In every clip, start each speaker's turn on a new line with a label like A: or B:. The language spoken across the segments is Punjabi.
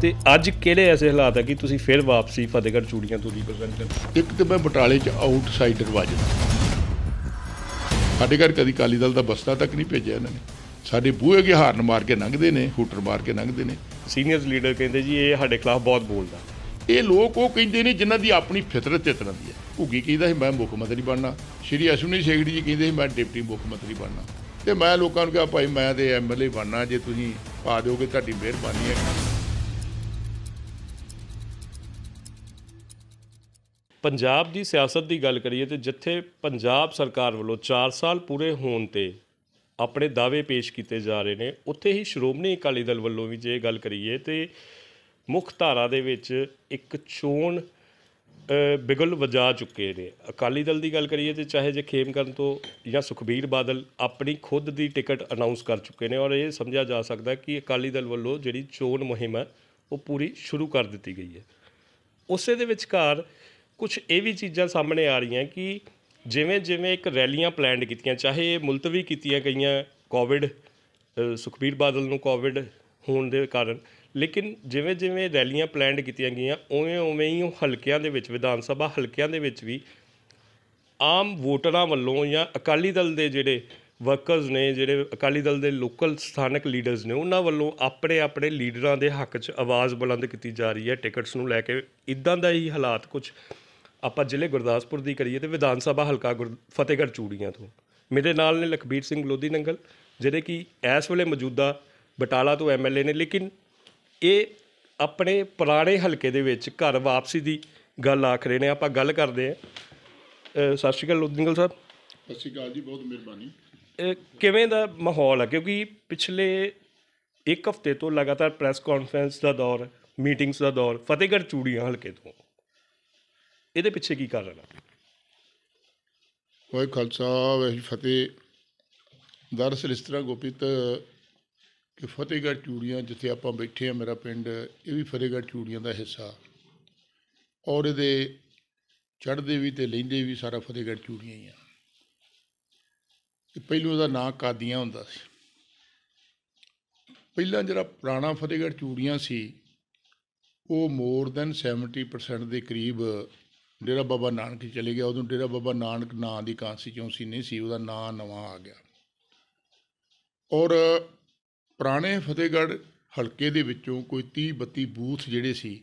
A: ਤੇ ਅੱਜ ਕਿਹੜੇ ਐਸੇ ਹਾਲਾਤ ਆ ਕਿ ਤੁਸੀਂ ਫਿਰ ਵਾਪਸੀ ਫਤਿਹਗੜ੍ਹ ਚੂੜੀਆਂ ਤੋਂ ਪ੍ਰੈਜ਼ੈਂਟ ਕਰ ਇੱਕ ਤੇ ਮੈਂ
B: ਬਟਾਲੇ 'ਚ ਆਊਟਸਾਈਡਰ ਵਾਜਦਾ ਸਾਡੇ ਘਰ ਕਦੀ ਕਾਲੀ ਦਲ ਦਾ ਬਸਤਾ ਤੱਕ ਨਹੀਂ ਭੇਜਿਆ ਇਹਨਾਂ ਨੇ ਸਾਡੇ ਬੂਹੇ ਅੱਗੇ ਹਾਰਨ ਮਾਰ ਕੇ ਲੰਘਦੇ ਨੇ ਹੂਟਰ ਮਾਰ ਕੇ ਲੰਘਦੇ ਨੇ ਸੀਨੀਅਰਸ ਲੀਡਰ ਕਹਿੰਦੇ ਜੀ ਇਹ ਸਾਡੇ ਖਿਲਾਫ ਬਹੁਤ ਬੋਲਦਾ ਇਹ ਲੋਕ ਉਹ ਕਹਿੰਦੇ ਨੇ ਜਿਨ੍ਹਾਂ ਦੀ ਆਪਣੀ ਫਿਤਰਤ ਇਸ ਦੀ ਹੈ ਉਗੀ ਕਹਿੰਦਾ ਸੀ ਮੈਂ ਮੁੱਖ ਮੰਤਰੀ ਬਣਨਾ ਸ਼੍ਰੀ ਅਸ਼ਵਨੀ ਸੇਖੜੀ ਜੀ ਕਹਿੰਦੇ ਸੀ ਮੈਂ ਡਿਪਟੀ ਮੁੱਖ ਮੰਤਰੀ ਬਣਨਾ ਤੇ ਮੈਂ ਲੋਕਾਂ ਨੂੰ ਕਿਹਾ ਭਾਈ ਮੈਂ ਤੇ ਐਮਐਲਏ ਬਣਨਾ ਜੇ ਤੁਸੀਂ ਪਾ ਦਿਓਗੇ ਤੁਹਾਡੀ ਮਿਹਰਬਾਨੀ ਹੈ ਪੰਜਾਬ
A: ਦੀ ਸਿਆਸਤ ਦੀ ਗੱਲ ਕਰੀਏ ਤੇ ਜਿੱਥੇ ਪੰਜਾਬ ਸਰਕਾਰ ਵੱਲੋਂ 4 ਸਾਲ ਪੂਰੇ ਹੋਣ ਤੇ ਆਪਣੇ ਦਾਅਵੇ ਪੇਸ਼ ਕੀਤੇ ਜਾ ਰਹੇ ਨੇ ਉੱਥੇ ਹੀ ਸ਼੍ਰੋਮਣੀ ਅਕਾਲੀ ਦਲ ਵੱਲੋਂ ਵੀ ਜੇ ਗੱਲ ਕਰੀਏ ਤੇ ਮੁੱਖ ਧਾਰਾ ਦੇ ਵਿੱਚ ਇੱਕ ਚੋਣ ਬਿਗਲ ਵਜਾ ਚੁੱਕੇ ਨੇ ਅਕਾਲੀ ਦਲ ਦੀ ਗੱਲ ਕਰੀਏ ਤੇ ਚਾਹੇ ਜੇ ਖੇਮ ਕਰਨ ਤੋਂ ਜਾਂ ਸੁਖਬੀਰ ਬਾਦਲ ਆਪਣੀ ਖੁਦ ਦੀ ਟਿਕਟ ਅਨਾਉਂਸ ਕਰ ਚੁੱਕੇ ਨੇ ਔਰ ਇਹ ਸਮਝਿਆ ਜਾ ਸਕਦਾ ਕਿ ਅਕਾਲੀ ਦਲ ਵੱਲੋਂ ਜਿਹੜੀ ਚੋਣ ਮੁਹਿੰਮ ਹੈ ਉਹ ਪੂਰੀ ਸ਼ੁਰੂ ਕਰ ਦਿੱਤੀ ਗਈ ਹੈ ਉਸੇ ਦੇ ਵਿਚਕਾਰ ਕੁਝ ਇਹ ਵੀ ਚੀਜ਼ਾਂ ਸਾਹਮਣੇ ਆ ਰਹੀਆਂ ਕਿ ਜਿਵੇਂ ਜਿਵੇਂ ਇੱਕ ਰੈਲੀਆਂ ਪਲਾਨਡ ਕੀਤੀਆਂ ਚਾਹੇ ਇਹ ਮੁਲਤਵੀ ਕੀਤੀਆਂ ਗਈਆਂ ਕੋਵਿਡ ਸੁਖਬੀਰ ਬਾਦਲ ਨੂੰ ਕੋਵਿਡ ਹੋਣ ਦੇ ਕਾਰਨ ਲੇਕਿਨ ਜਿਵੇਂ ਜਿਵੇਂ ਰੈਲੀਆਂ ਪਲਾਨਡ ਕੀਤੀਆਂ ਗਈਆਂ ਉਵੇਂ ਉਵੇਂ ਹੀ ਉਹ ਹਲਕਿਆਂ ਦੇ ਵਿੱਚ ਵਿਧਾਨ ਸਭਾ ਹਲਕਿਆਂ ਦੇ ਵਿੱਚ ਵੀ ਆਮ ਵੋਟਰਾਂ ਵੱਲੋਂ ਜਾਂ ਅਕਾਲੀ ਦਲ ਦੇ ਜਿਹੜੇ ਵਰਕਰਸ ਨੇ ਜਿਹੜੇ ਅਕਾਲੀ ਦਲ ਦੇ ਲੋਕਲ ਸਥਾਨਕ ਲੀਡਰਸ ਨੇ ਉਹਨਾਂ ਵੱਲੋਂ ਆਪਣੇ ਆਪਣੇ ਲੀਡਰਾਂ ਦੇ ਹੱਕ 'ਚ ਆਵਾਜ਼ ਬੁਲੰਦ ਕੀਤੀ ਜਾ ਰਹੀ ਹੈ ਟਿਕਟਸ ਨੂੰ ਲੈ ਕੇ ਇਦਾਂ ਦਾ ਹੀ ਹਾਲਾਤ ਕੁਝ ਆਪਾਂ ਜ਼ਿਲ੍ਹੇ ਗੁਰਦਾਸਪੁਰ ਦੀ ਕਰੀਏ ਤੇ ਵਿਧਾਨ ਸਭਾ ਹਲਕਾ ਫਤਿਹਗੜ੍ਹ ਚੂੜੀਆਂ ਤੋਂ ਮੇਰੇ ਨਾਲ ਨੇ ਲਖਬੀਰ ਸਿੰਘ ਲੋਧੀ ਨੰਗਲ ਜਿਹੜੇ ਕਿ ਇਸ ਵੇਲੇ ਮੌਜੂਦਾ ਬਟਾਲਾ ਤੋਂ ਐਮਐਲਏ ਨੇ ਲੇਕਿਨ ਇਹ ਆਪਣੇ ਪੁਰਾਣੇ ਹਲਕੇ ਦੇ ਵਿੱਚ ਘਰ ਵਾਪਸੀ ਦੀ ਗੱਲ ਆਖ ਰਹੇ ਨੇ ਆਪਾਂ ਗੱਲ ਕਰਦੇ ਆ ਸਤਿ ਸ਼੍ਰੀ ਅਕਾਲ ਲੋਧੀ ਨੰਗਲ ਸਾਹਿਬ
B: ਸਤਿ ਸ਼੍ਰੀ ਅਕਾਲ ਜੀ ਬਹੁਤ ਮਿਹਰਬਾਨੀ
A: ਕਿਵੇਂ ਦਾ ਮਾਹੌਲ ਹੈ ਕਿਉਂਕਿ ਪਿਛਲੇ ਇੱਕ ਹਫ਼ਤੇ ਤੋਂ ਲਗਾਤਾਰ ਪ੍ਰੈਸ ਕਾਨਫਰੰਸ ਦਾ ਦੌਰ ਮੀਟਿੰਗਸ ਦਾ ਦੌਰ ਫਤਿਹਗੜ੍ਹ ਚੂੜੀਆਂ ਹਲਕੇ ਤੋਂ ਇਹਦੇ ਪਿੱਛੇ ਕੀ ਕਾਰਨ
B: ਹੈ ਵਾਹਿ ਖਾਲਸਾ ਵਾਹਿ ਫਤਿਹ ਦਰਅਸਲ ਇਸ ਤਰ੍ਹਾਂ ਗੋਪਿਤ ਕਿ ਫਤੇਗੜ ਚੂੜੀਆਂ ਜਿੱਥੇ ਆਪਾਂ ਬੈਠੇ ਆ ਮੇਰਾ ਪਿੰਡ ਇਹ ਵੀ ਫਤਿਹਗੜ੍ਹ ਚੂੜੀਆਂ ਦਾ ਹਿੱਸਾ ਔਰ ਇਹਦੇ ਚੜਦੇ ਵੀ ਤੇ ਲੈਂਦੇ ਵੀ ਸਾਰਾ ਫਤੇਗੜ ਚੂੜੀਆਂ ਹੀ ਆ ਤੇ ਪਹਿਲੋਂ ਦਾ ਨਾਂ ਕਾਦੀਆਂ ਹੁੰਦਾ ਸੀ ਪਹਿਲਾਂ ਜਿਹੜਾ ਪੁਰਾਣਾ ਫਤੇਗੜ ਚੂੜੀਆਂ ਸੀ ਉਹ ਮੋਰ ਦੈਨ 70% ਦੇ ਕਰੀਬ ਡੇਰਾ ਬਾਬਾ ਨਾਨਕ ਚਲੇ ਗਿਆ ਉਦੋਂ ਡੇਰਾ ਬਾਬਾ ਨਾਨਕ ਨਾਂ ਦੀ ਕਾਂਸਟੀਚੂਸੀ ਨਹੀਂ ਸੀ ਉਹਦਾ ਨਾਂ ਨਵਾਂ ਆ ਗਿਆ ਔਰ ਪੁਰਾਣੇ ਫਤਿਹਗੜ ਹਲਕੇ ਦੇ ਵਿੱਚੋਂ ਕੋਈ 30 32 ਬੂਥ ਜਿਹੜੇ ਸੀ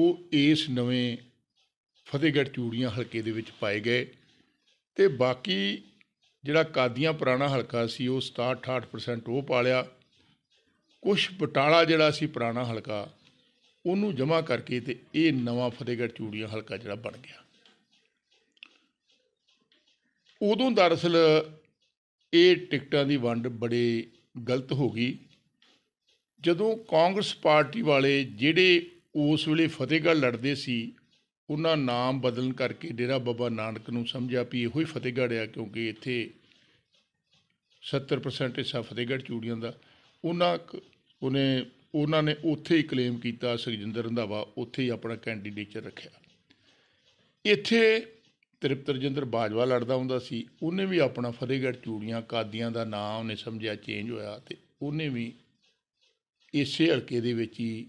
B: ਉਹ ਇਸ ਨਵੇਂ ਫਤਿਹਗੜ ਚੂੜੀਆਂ ਹਲਕੇ ਦੇ ਵਿੱਚ ਪਾਏ ਗਏ ਤੇ ਬਾਕੀ ਜਿਹੜਾ ਕਾਦੀਆਂ ਪੁਰਾਣਾ ਹਲਕਾ ਸੀ ਉਹ 67-68% ਉਹ ਪਾਲਿਆ ਕੁਝ ਬਟਾਲਾ ਜਿਹੜਾ ਸੀ ਪੁਰਾਣਾ ਹਲਕਾ ਉਹਨੂੰ ਜਮ੍ਹਾਂ ਕਰਕੇ ਤੇ ਇਹ ਨਵਾਂ ਫਤਿਹਗੜ੍ਹ ਚੂੜੀਆਂ ਹਲਕਾ ਜਿਹੜਾ ਬਣ ਗਿਆ ਉਦੋਂ ਦਰਸਲ ਇਹ ਟਿਕਟਾਂ ਦੀ ਵੰਡ ਬੜੇ ਗਲਤ ਹੋ ਗਈ ਜਦੋਂ ਕਾਂਗਰਸ ਪਾਰਟੀ ਵਾਲੇ ਜਿਹੜੇ ਉਸ ਵੇਲੇ ਫਤਿਹਗੜ੍ਹ ਲੜਦੇ ਸੀ ਉਹਨਾਂ ਨਾਮ ਬਦਲਣ ਕਰਕੇ ਡੇਰਾ ਬਾਬਾ ਨਾਨਕ ਨੂੰ ਸਮਝਿਆ ਵੀ ਇਹੋ ਹੀ ਫਤਿਹਗੜ੍ਹ ਆ ਕਿਉਂਕਿ ਇੱਥੇ 70% ਹਿੱਸਾ ਫਤਿਹਗੜ੍ਹ ਚੂੜੀਆਂ ਦਾ ਉਹਨਾਂ ਉਹਨੇ ਉਹਨਾਂ ਨੇ ਉੱਥੇ ਹੀ ਕਲੇਮ ਕੀਤਾ ਸੁਖਜਿੰਦਰ ਰੰਧਾਵਾ ਉੱਥੇ ਹੀ ਆਪਣਾ ਕੈਂਡੀਡੇਟ ਰੱਖਿਆ ਇੱਥੇ ਤ੍ਰਿਪਤ ਰਜਿੰਦਰ ਬਾਜਵਾ ਲੜਦਾ ਹੁੰਦਾ ਸੀ ਉਹਨੇ ਵੀ ਆਪਣਾ ਫਰੀਗੜ ਚੂੜੀਆਂ ਕਾਦੀਆਂ ਦਾ ਨਾਮ ਉਹਨੇ ਸਮਝਿਆ ਚੇਂਜ ਹੋਇਆ ਤੇ ਉਹਨੇ ਵੀ ਇਸੇ ਹਲਕੇ ਦੇ ਵਿੱਚ ਹੀ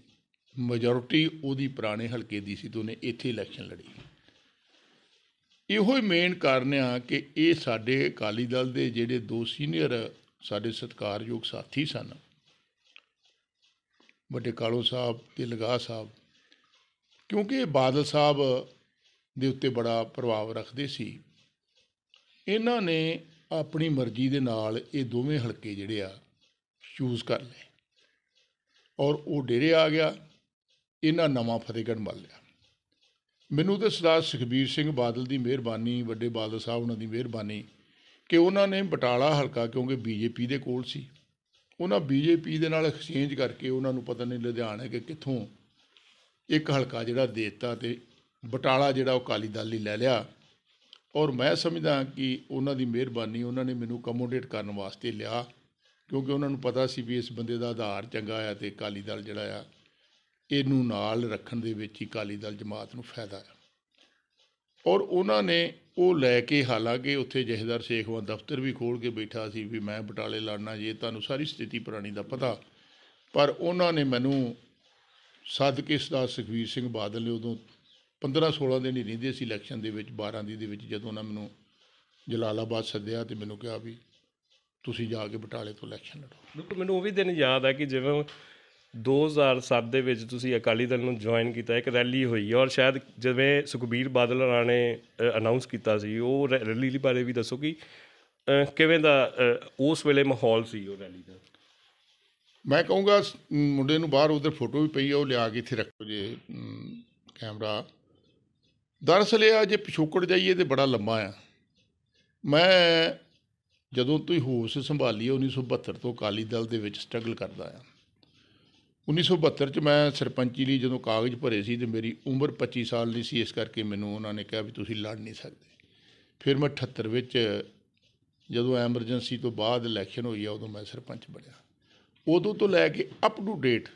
B: ਮੈਜੋਰਟੀ ਉਹਦੀ ਪੁਰਾਣੇ ਹਲਕੇ ਦੀ ਸੀ ਤੇ ਉਹਨੇ ਇੱਥੇ ਇਲੈਕਸ਼ਨ ਲੜੀ ਇਹੋ ਹੀ ਮੇਨ ਕਾਰਨ ਆ ਕਿ ਇਹ ਸਾਡੇ ਅਕਾਲੀ ਦਲ ਦੇ ਜਿਹੜੇ ਦੋ ਸੀਨੀਅਰ ਸਾਡੇ ਸਤਿਕਾਰਯੋਗ ਸਾਥੀ ਸਨ ਵੱਡੇ ਕਾਲੂ ਸਾਹਿਬ ਤੇ ਲਗਾ ਸਾਹਿਬ ਕਿਉਂਕਿ ਇਹ ਬਾਦਲ ਸਾਹਿਬ ਦੇ ਉੱਤੇ ਬੜਾ ਪ੍ਰਭਾਵ ਰੱਖਦੇ ਸੀ ਇਹਨਾਂ ਨੇ ਆਪਣੀ ਮਰਜ਼ੀ ਦੇ ਨਾਲ ਇਹ ਦੋਵੇਂ ਹਲਕੇ ਜਿਹੜੇ ਆ ਚੂਜ਼ ਕਰ ਲਏ ਔਰ ਉਹ ਡੇਰੇ ਆ ਗਿਆ ਇਹਨਾਂ ਨਵਾਂ ਫਤਿਹਗੜ੍ਹ ਮੱਲ ਲਿਆ ਮੈਨੂੰ ਤੇ ਸਰਦਾਰ ਸੁਖਬੀਰ ਸਿੰਘ ਬਾਦਲ ਦੀ ਮਿਹਰਬਾਨੀ ਵੱਡੇ ਬਾਦਲ ਸਾਹਿਬ ਉਹਨਾਂ ਦੀ ਮਿਹਰਬਾਨੀ ਕਿ ਉਹਨਾਂ ਨੇ ਬਟਾਲਾ ਹਲਕਾ ਕਿਉਂਕਿ ਬੀਜੇਪੀ ਦੇ ਕੋਲ ਸੀ ਉਹਨਾਂ ਬੀਜੇਪੀ ਦੇ ਨਾਲ ਐਕਸਚੇਂਜ ਕਰਕੇ ਉਹਨਾਂ ਨੂੰ ਪਤਾ ਨਹੀਂ ਲੁਧਿਆਣਾ ਕਿ ਕਿੱਥੋਂ ਇੱਕ ਹਲਕਾ ਜਿਹੜਾ ਦੇਤਾ ਤੇ ਬਟਾਲਾ ਜਿਹੜਾ ਉਹ ਕਾਲੀ ਦਲ ਹੀ ਲੈ ਲਿਆ ਔਰ ਮੈਂ ਸਮਝਦਾ ਕਿ ਉਹਨਾਂ ਦੀ ਮਿਹਰਬਾਨੀ ਉਹਨਾਂ ਨੇ ਮੈਨੂੰ ਕਮੋਡੇਟ ਕਰਨ ਵਾਸਤੇ ਲਿਆ ਕਿਉਂਕਿ ਉਹਨਾਂ ਨੂੰ ਪਤਾ ਸੀ ਵੀ ਇਸ ਬੰਦੇ ਦਾ ਆਧਾਰ ਚੰਗਾ ਆ ਤੇ ਕਾਲੀ ਦਲ ਜਿਹੜਾ ਆ ਇਹਨੂੰ ਨਾਲ ਰੱਖਣ ਦੇ ਵਿੱਚ ਹੀ ਕਾਲੀ ਦਲ ਜਮਾਤ ਨੂੰ ਫਾਇਦਾ ਆ ਔਰ ਉਹਨਾਂ ਨੇ ਉਹ ਲੈ ਕੇ ਹਾਲਾਂਕਿ ਉੱਥੇ ਜਹੇਦਾਰ ਸ਼ੇਖਵਾ ਦਫ਼ਤਰ ਵੀ ਖੋਲ ਕੇ ਬੈਠਾ ਸੀ ਵੀ ਮੈਂ ਬਟਾਲੇ ਲੜਨਾ ਜੇ ਤੁਹਾਨੂੰ ਸਾਰੀ ਸਥਿਤੀ ਪੁਰਾਣੀ ਦਾ ਪਤਾ ਪਰ ਉਹਨਾਂ ਨੇ ਮੈਨੂੰ ਸਦਕੇ ਸਦਾ ਸੁਖਵੀਰ ਸਿੰਘ ਬਾਦਲ ਨੇ ਉਦੋਂ 15 16 ਦਿਨ ਹੀ ਰਹਿੰਦੇ ਸੀ ਇਲੈਕਸ਼ਨ ਦੇ ਵਿੱਚ 12 ਦੀ ਦੇ ਵਿੱਚ ਜਦੋਂ ਉਹਨਾਂ ਮੈਨੂੰ ਜਲਾਲਾਬਾਦ ਸੱਦਿਆ ਤੇ ਮੈਨੂੰ ਕਿਹਾ ਵੀ ਤੁਸੀਂ ਜਾ ਕੇ ਬਟਾਲੇ ਤੋਂ ਇਲੈਕਸ਼ਨ ਲੜੋ
A: ਬਿਲਕੁਲ ਮੈਨੂੰ ਉਹ ਵੀ ਦਿਨ ਯਾਦ ਆ ਕਿ ਜਿਵੇਂ 2007 ਦੇ ਵਿੱਚ ਤੁਸੀਂ ਅਕਾਲੀ ਦਲ ਨੂੰ ਜੁਆਇਨ ਕੀਤਾ ਇੱਕ ਰੈਲੀ ਹੋਈ ਔਰ ਸ਼ਾਇਦ ਜਿਵੇਂ ਸੁਖਬੀਰ ਬਾਦਲ ਰਾਣੇ ਅਨਾਉਂਸ ਕੀਤਾ ਸੀ ਉਹ ਰੈਲੀ ਲਈ ਬਾਰੇ ਵੀ ਦੱਸੋ ਕਿ ਕਿਵੇਂ ਦਾ ਉਸ
B: ਵੇਲੇ ਮਾਹੌਲ ਸੀ ਉਹ ਰੈਲੀ ਦਾ ਮੈਂ ਕਹੂੰਗਾ ਮੁੰਡੇ ਨੂੰ ਬਾਹਰ ਉਧਰ ਫੋਟੋ ਵੀ ਪਈ ਆ ਉਹ ਲਿਆ ਕੇ ਇੱਥੇ ਰੱਖੋ ਜੇ ਕੈਮਰਾ ਦਰਸਲ ਇਹ ਜੇ ਪਿਛੋਕੜ ਜਾਈਏ ਤੇ ਬੜਾ ਲੰਮਾ ਆ ਮੈਂ ਜਦੋਂ ਤੋਂ ਹੀ ਹੋਸ਼ ਸੰਭਾਲੀ 1972 ਤੋਂ ਅਕਾਲੀ ਦਲ ਦੇ ਵਿੱਚ ਸਟਰਗਲ ਕਰਦਾ ਆ 1972 ਚ ਮੈਂ ਸਰਪੰਚੀ ਲਈ ਜਦੋਂ ਕਾਗਜ਼ ਭਰੇ ਸੀ ਤੇ ਮੇਰੀ ਉਮਰ 25 ਸਾਲ ਦੀ ਸੀ ਇਸ ਕਰਕੇ ਮੈਨੂੰ ਉਹਨਾਂ ਨੇ ਕਿਹਾ ਵੀ ਤੁਸੀਂ ਲੜ ਨਹੀਂ ਸਕਦੇ ਫਿਰ ਮੈਂ 78 ਵਿੱਚ ਜਦੋਂ ਐਮਰਜੈਂਸੀ ਤੋਂ ਬਾਅਦ ਇਲੈਕਸ਼ਨ ਹੋਈ ਆ ਉਦੋਂ ਮੈਂ ਸਰਪੰਚ ਬਣਿਆ ਉਦੋਂ ਤੋਂ ਲੈ ਕੇ ਅਪ ਟੂ ਡੇਟ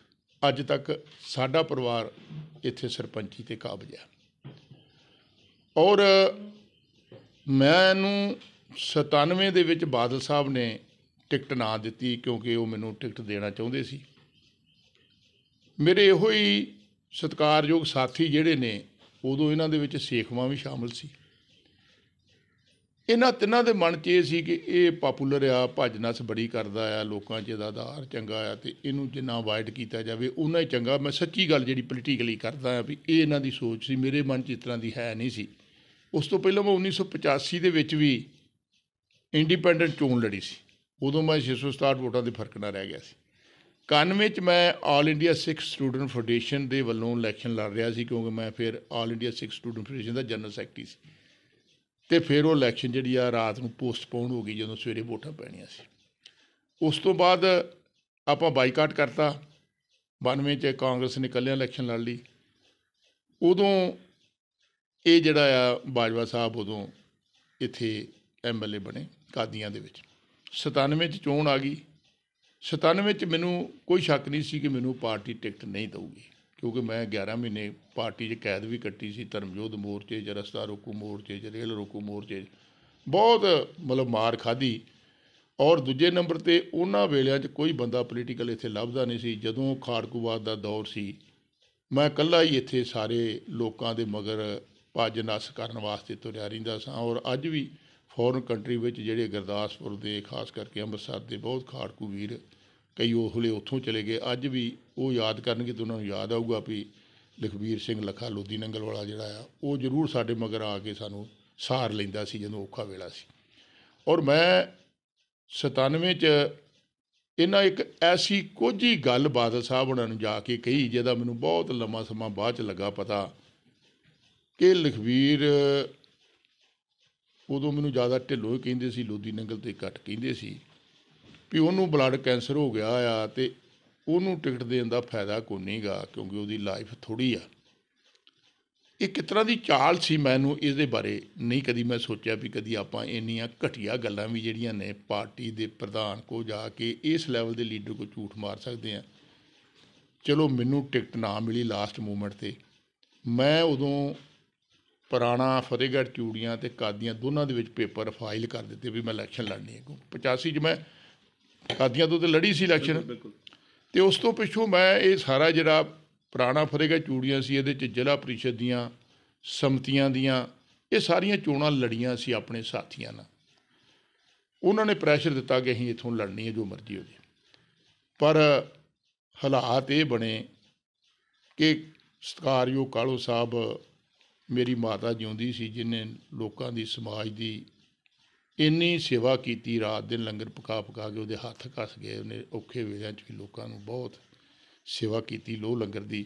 B: ਅੱਜ ਤੱਕ ਸਾਡਾ ਪਰਿਵਾਰ ਇੱਥੇ ਸਰਪੰਚੀ ਤੇ ਕਾਬਜ ਹੈ ਔਰ ਮੈਨੂੰ 97 ਦੇ ਵਿੱਚ ਬਾਦਲ ਸਾਹਿਬ ਨੇ ਟਿਕਟ ਨਾ ਦਿੱਤੀ ਕਿਉਂਕਿ ਉਹ ਮੈਨੂੰ ਟਿਕਟ ਦੇਣਾ ਚਾਹੁੰਦੇ ਸੀ ਮੇਰੇ ਇਹੋ ਹੀ ਸਤਿਕਾਰਯੋਗ ਸਾਥੀ ਜਿਹੜੇ ਨੇ ਉਦੋਂ ਇਹਨਾਂ ਦੇ ਵਿੱਚ ਸੇਖਵਾ ਵੀ ਸ਼ਾਮਲ ਸੀ ਇਹਨਾਂ ਤਿੰਨਾਂ ਦੇ ਮਨ 'ਚ ਇਹ ਸੀ ਕਿ ਇਹ ਪਪੂਲਰ ਆ ਭੱਜ ਨਸ ਬੜੀ ਕਰਦਾ ਆ ਲੋਕਾਂ 'ਚ ਇਹਦਾ ਆਧਾਰ ਚੰਗਾ ਆ ਤੇ ਇਹਨੂੰ ਜਿੰਨਾ ਅਵਾਇਡ ਕੀਤਾ ਜਾਵੇ ਉਹਨਾਂ ਹੀ ਚੰਗਾ ਮੈਂ ਸੱਚੀ ਗੱਲ ਜਿਹੜੀ ਪੋਲੀਟੀਕਲੀ ਕਰਦਾ ਆ ਵੀ ਇਹ ਇਹਨਾਂ ਦੀ ਸੋਚ ਸੀ ਮੇਰੇ ਮਨ 'ਚ ਇਸ ਤਰ੍ਹਾਂ ਦੀ ਹੈ ਨਹੀਂ ਸੀ ਉਸ ਤੋਂ ਪਹਿਲਾਂ ਮੈਂ 1985 ਦੇ ਵਿੱਚ ਵੀ ਇੰਡੀਪੈਂਡੈਂਟ ਚੋਣ ਲੜੀ ਸੀ ਉਦੋਂ ਮੈਂ 667 ਵੋਟਾਂ ਦੇ ਫਰਕ ਨਾਲ ਰਹਿ ਗਿਆ ਸੀ 91 ਚ ਮੈਂ ਆਲ ਇੰਡੀਆ ਸਿੱਖ ਸਟੂਡੈਂਟ ਫੈਡਰੇਸ਼ਨ ਦੇ ਵੱਲੋਂ ਇਲੈਕਸ਼ਨ ਲੜ ਰਿਹਾ ਸੀ ਕਿਉਂਕਿ ਮੈਂ ਫਿਰ ਆਲ ਇੰਡੀਆ ਸਿੱਖ ਸਟੂਡੈਂਟ ਫੈਡਰੇਸ਼ਨ ਦਾ ਜਨਰਲ ਸੈਕਟਰੀ ਸੀ ਤੇ ਫਿਰ ਉਹ ਇਲੈਕਸ਼ਨ ਜਿਹੜੀ ਆ ਰਾਤ ਨੂੰ ਪੋਸਟਪੋਨ ਹੋ ਗਈ ਜਦੋਂ ਸਵੇਰੇ ਵੋਟਾਂ ਪੈਣੀਆਂ ਸੀ ਉਸ ਤੋਂ ਬਾਅਦ ਆਪਾਂ ਬਾਈਕਾਟ ਕਰਤਾ 92 ਚ ਕਾਂਗਰਸ ਨੇ ਕੱਲਿਆਂ ਇਲੈਕਸ਼ਨ ਲੜ ਲਈ ਉਦੋਂ ਇਹ ਜਿਹੜਾ ਆ ਬਾਜਵਾ ਸਾਹਿਬ ਉਦੋਂ ਇੱਥੇ ਐਮਐਲਏ ਬਣੇ ਕਾਦੀਆਂ ਦੇ ਵਿੱਚ 97 ਚ ਚੋਣ ਆ ਗਈ 97 ਚ ਮੈਨੂੰ ਕੋਈ ਸ਼ੱਕ ਨਹੀਂ ਸੀ ਕਿ ਮੈਨੂੰ ਪਾਰਟੀ ਟਿਕਟ ਨਹੀਂ ਦਊਗੀ ਕਿਉਂਕਿ ਮੈਂ 11 ਮਹੀਨੇ ਪਾਰਟੀ 'ਚ ਕੈਦ ਵੀ ਕੱਟੀ ਸੀ ਧਰਮਯੋਧ ਮੋਰਚੇ ਜਾਂ ਰਸਤਾ ਰੋਕੂ ਮੋਰਚੇ ਜਾਂ ਰੇਲ ਰੋਕੂ ਮੋਰਚੇ ਬਹੁਤ ਮਤਲਬ ਮਾਰ ਖਾਦੀ ਔਰ ਦੂਜੇ ਨੰਬਰ ਤੇ ਉਹਨਾਂ ਵੇਲਿਆਂ 'ਚ ਕੋਈ ਬੰਦਾ ਪੋਲੀਟੀਕਲ ਇੱਥੇ ਲੱਭਦਾ ਨਹੀਂ ਸੀ ਜਦੋਂ ਖਾੜਕੂਵਾਦ ਦਾ ਦੌਰ ਸੀ ਮੈਂ ਇਕੱਲਾ ਹੀ ਇੱਥੇ ਸਾਰੇ ਲੋਕਾਂ ਦੇ ਮਗਰ ਭੱਜ ਨਸ ਕਰਨ ਵਾਸਤੇ ਤੁਰਿਆ ਰਹਿੰਦਾ ਸਾਂ ਔਰ ਅੱਜ ਵੀ ਫੋਰਨ ਕੰਟਰੀ ਵਿੱਚ ਜਿਹੜੇ ਗੁਰਦਾਸਪੁਰ ਦੇ ਖਾਸ ਕਰਕੇ ਅੰਮ੍ਰਿਤਸਰ ਦੇ ਬਹੁਤ ਖਾੜਕੂ ਵੀਰ ਕਈ ਉਹ ਹਲੇ ਉੱਥੋਂ ਚਲੇ ਗਏ ਅੱਜ ਵੀ ਉਹ ਯਾਦ ਕਰਨਗੇ ਤਾਂ ਉਹਨਾਂ ਨੂੰ ਯਾਦ ਆਊਗਾ ਵੀ ਲਖਵੀਰ ਸਿੰਘ ਲਖਾ ਲੋਦੀ ਨੰਗਲ ਵਾਲਾ ਜਿਹੜਾ ਆ ਉਹ ਜ਼ਰੂਰ ਸਾਡੇ ਮਗਰ ਆ ਕੇ ਸਾਨੂੰ ਸਾਰ ਲੈਂਦਾ ਸੀ ਜਦੋਂ ਔਖਾ ਵੇਲਾ ਸੀ ਔਰ ਮੈਂ 97 ਚ ਇਹਨਾਂ ਇੱਕ ਐਸੀ ਕੋਝੀ ਗੱਲ ਬਾਦਲ ਸਾਹਿਬ ਉਹਨਾਂ ਨੂੰ ਜਾ ਕੇ ਕਹੀ ਜਿਹਦਾ ਮੈਨੂੰ ਬਹੁਤ ਲੰਮਾ ਸਮਾਂ ਬਾਅਦ ਚ ਲੱਗਾ ਪਤਾ ਕਿ ਲਖਵੀਰ ਉਦੋਂ ਮੈਨੂੰ ਜ਼ਿਆਦਾ ਢਿੱਲੋ ਕਹਿੰਦੇ ਸੀ ਲੋਦੀ ਨੰਗਲ ਤੇ ਕੱਟ ਕਹਿੰਦੇ ਸੀ ਵੀ ਉਹਨੂੰ ਬਲੱਡ ਕੈਂਸਰ ਹੋ ਗਿਆ ਆ ਤੇ ਉਹਨੂੰ ਟਿਕਟ ਦੇਣ ਦਾ ਫਾਇਦਾ ਕੋਈ ਨਹੀਂਗਾ ਕਿਉਂਕਿ ਉਹਦੀ ਲਾਈਫ ਥੋੜੀ ਆ ਇਹ ਕਿਸ ਤਰ੍ਹਾਂ ਦੀ ਚਾਲ ਸੀ ਮੈਨੂੰ ਇਸ ਦੇ ਬਾਰੇ ਨਹੀਂ ਕਦੀ ਮੈਂ ਸੋਚਿਆ ਵੀ ਕਦੀ ਆਪਾਂ ਇੰਨੀਆਂ ਘਟੀਆਂ ਗੱਲਾਂ ਵੀ ਜਿਹੜੀਆਂ ਨੇ ਪਾਰਟੀ ਦੇ ਪ੍ਰਧਾਨ ਕੋ ਜਾ ਕੇ ਇਸ ਲੈਵਲ ਦੇ ਲੀਡਰ ਕੋ ਝੂਠ ਮਾਰ ਸਕਦੇ ਆ ਚਲੋ ਮੈਨੂੰ ਟਿਕਟ ਨਾ ਮਿਲੀ ਲਾਸਟ ਮੂਮੈਂਟ ਤੇ ਮੈਂ ਉਦੋਂ ਪੁਰਾਣਾ ਫਤਿਹਗੜ੍ਹ ਚੂੜੀਆਂ ਤੇ ਕਾਦੀਆਂ ਦੋਨਾਂ ਦੇ ਵਿੱਚ ਪੇਪਰ ਫਾਈਲ ਕਰ ਦਿੱਤੇ ਵੀ ਮੈਂ ਇਲੈਕਸ਼ਨ ਲੜਨੀ ਹੈ 85 ਚ ਮੈਂ ਕਾਦੀਆਂ ਤੋਂ ਤੇ ਲੜੀ ਸੀ ਇਲੈਕਸ਼ਨ ਤੇ ਉਸ ਤੋਂ ਪਿੱਛੋਂ ਮੈਂ ਇਹ ਸਾਰਾ ਜਿਹੜਾ ਪੁਰਾਣਾ ਫਤਿਹਗੜ੍ਹ ਚੂੜੀਆਂ ਸੀ ਇਹਦੇ ਚ ਜ਼ਿਲ੍ਹਾ ਪ੍ਰੀਸ਼ਦ ਦੀਆਂ ਸਮਤੀਆਂ ਦੀਆਂ ਇਹ ਸਾਰੀਆਂ ਚੋਣਾਂ ਲੜੀਆਂ ਸੀ ਆਪਣੇ ਸਾਥੀਆਂ ਨਾਲ ਉਹਨਾਂ ਨੇ ਪ੍ਰੈਸ਼ਰ ਦਿੱਤਾ ਕਿ ਅਸੀਂ ਇਥੋਂ ਲੜਨੀ ਹੈ ਜੋ ਮਰਜ਼ੀ ਹੋ ਜੇ ਪਰ ਹਾਲਾਤ ਇਹ ਬਣੇ ਕਿ ਸਤਕਾਰਯੋਗ ਕਾਲੂ ਸਾਹਿਬ ਮੇਰੀ ਮਾਤਾ ਜਿਉਂਦੀ ਸੀ ਜਿਨੇ ਲੋਕਾਂ ਦੀ ਸਮਾਜ ਦੀ ਇੰਨੀ ਸੇਵਾ ਕੀਤੀ ਰਾਤ ਦਿਨ ਲੰਗਰ ਪਕਾ ਪਕਾ ਕੇ ਉਹਦੇ ਹੱਥ ਕੱਸ ਗਏ ਉਹਨੇ ਔਖੇ ਵੇਲਿਆਂ 'ਚ ਵੀ ਲੋਕਾਂ ਨੂੰ ਬਹੁਤ ਸੇਵਾ ਕੀਤੀ ਲੋ ਲੰਗਰ ਦੀ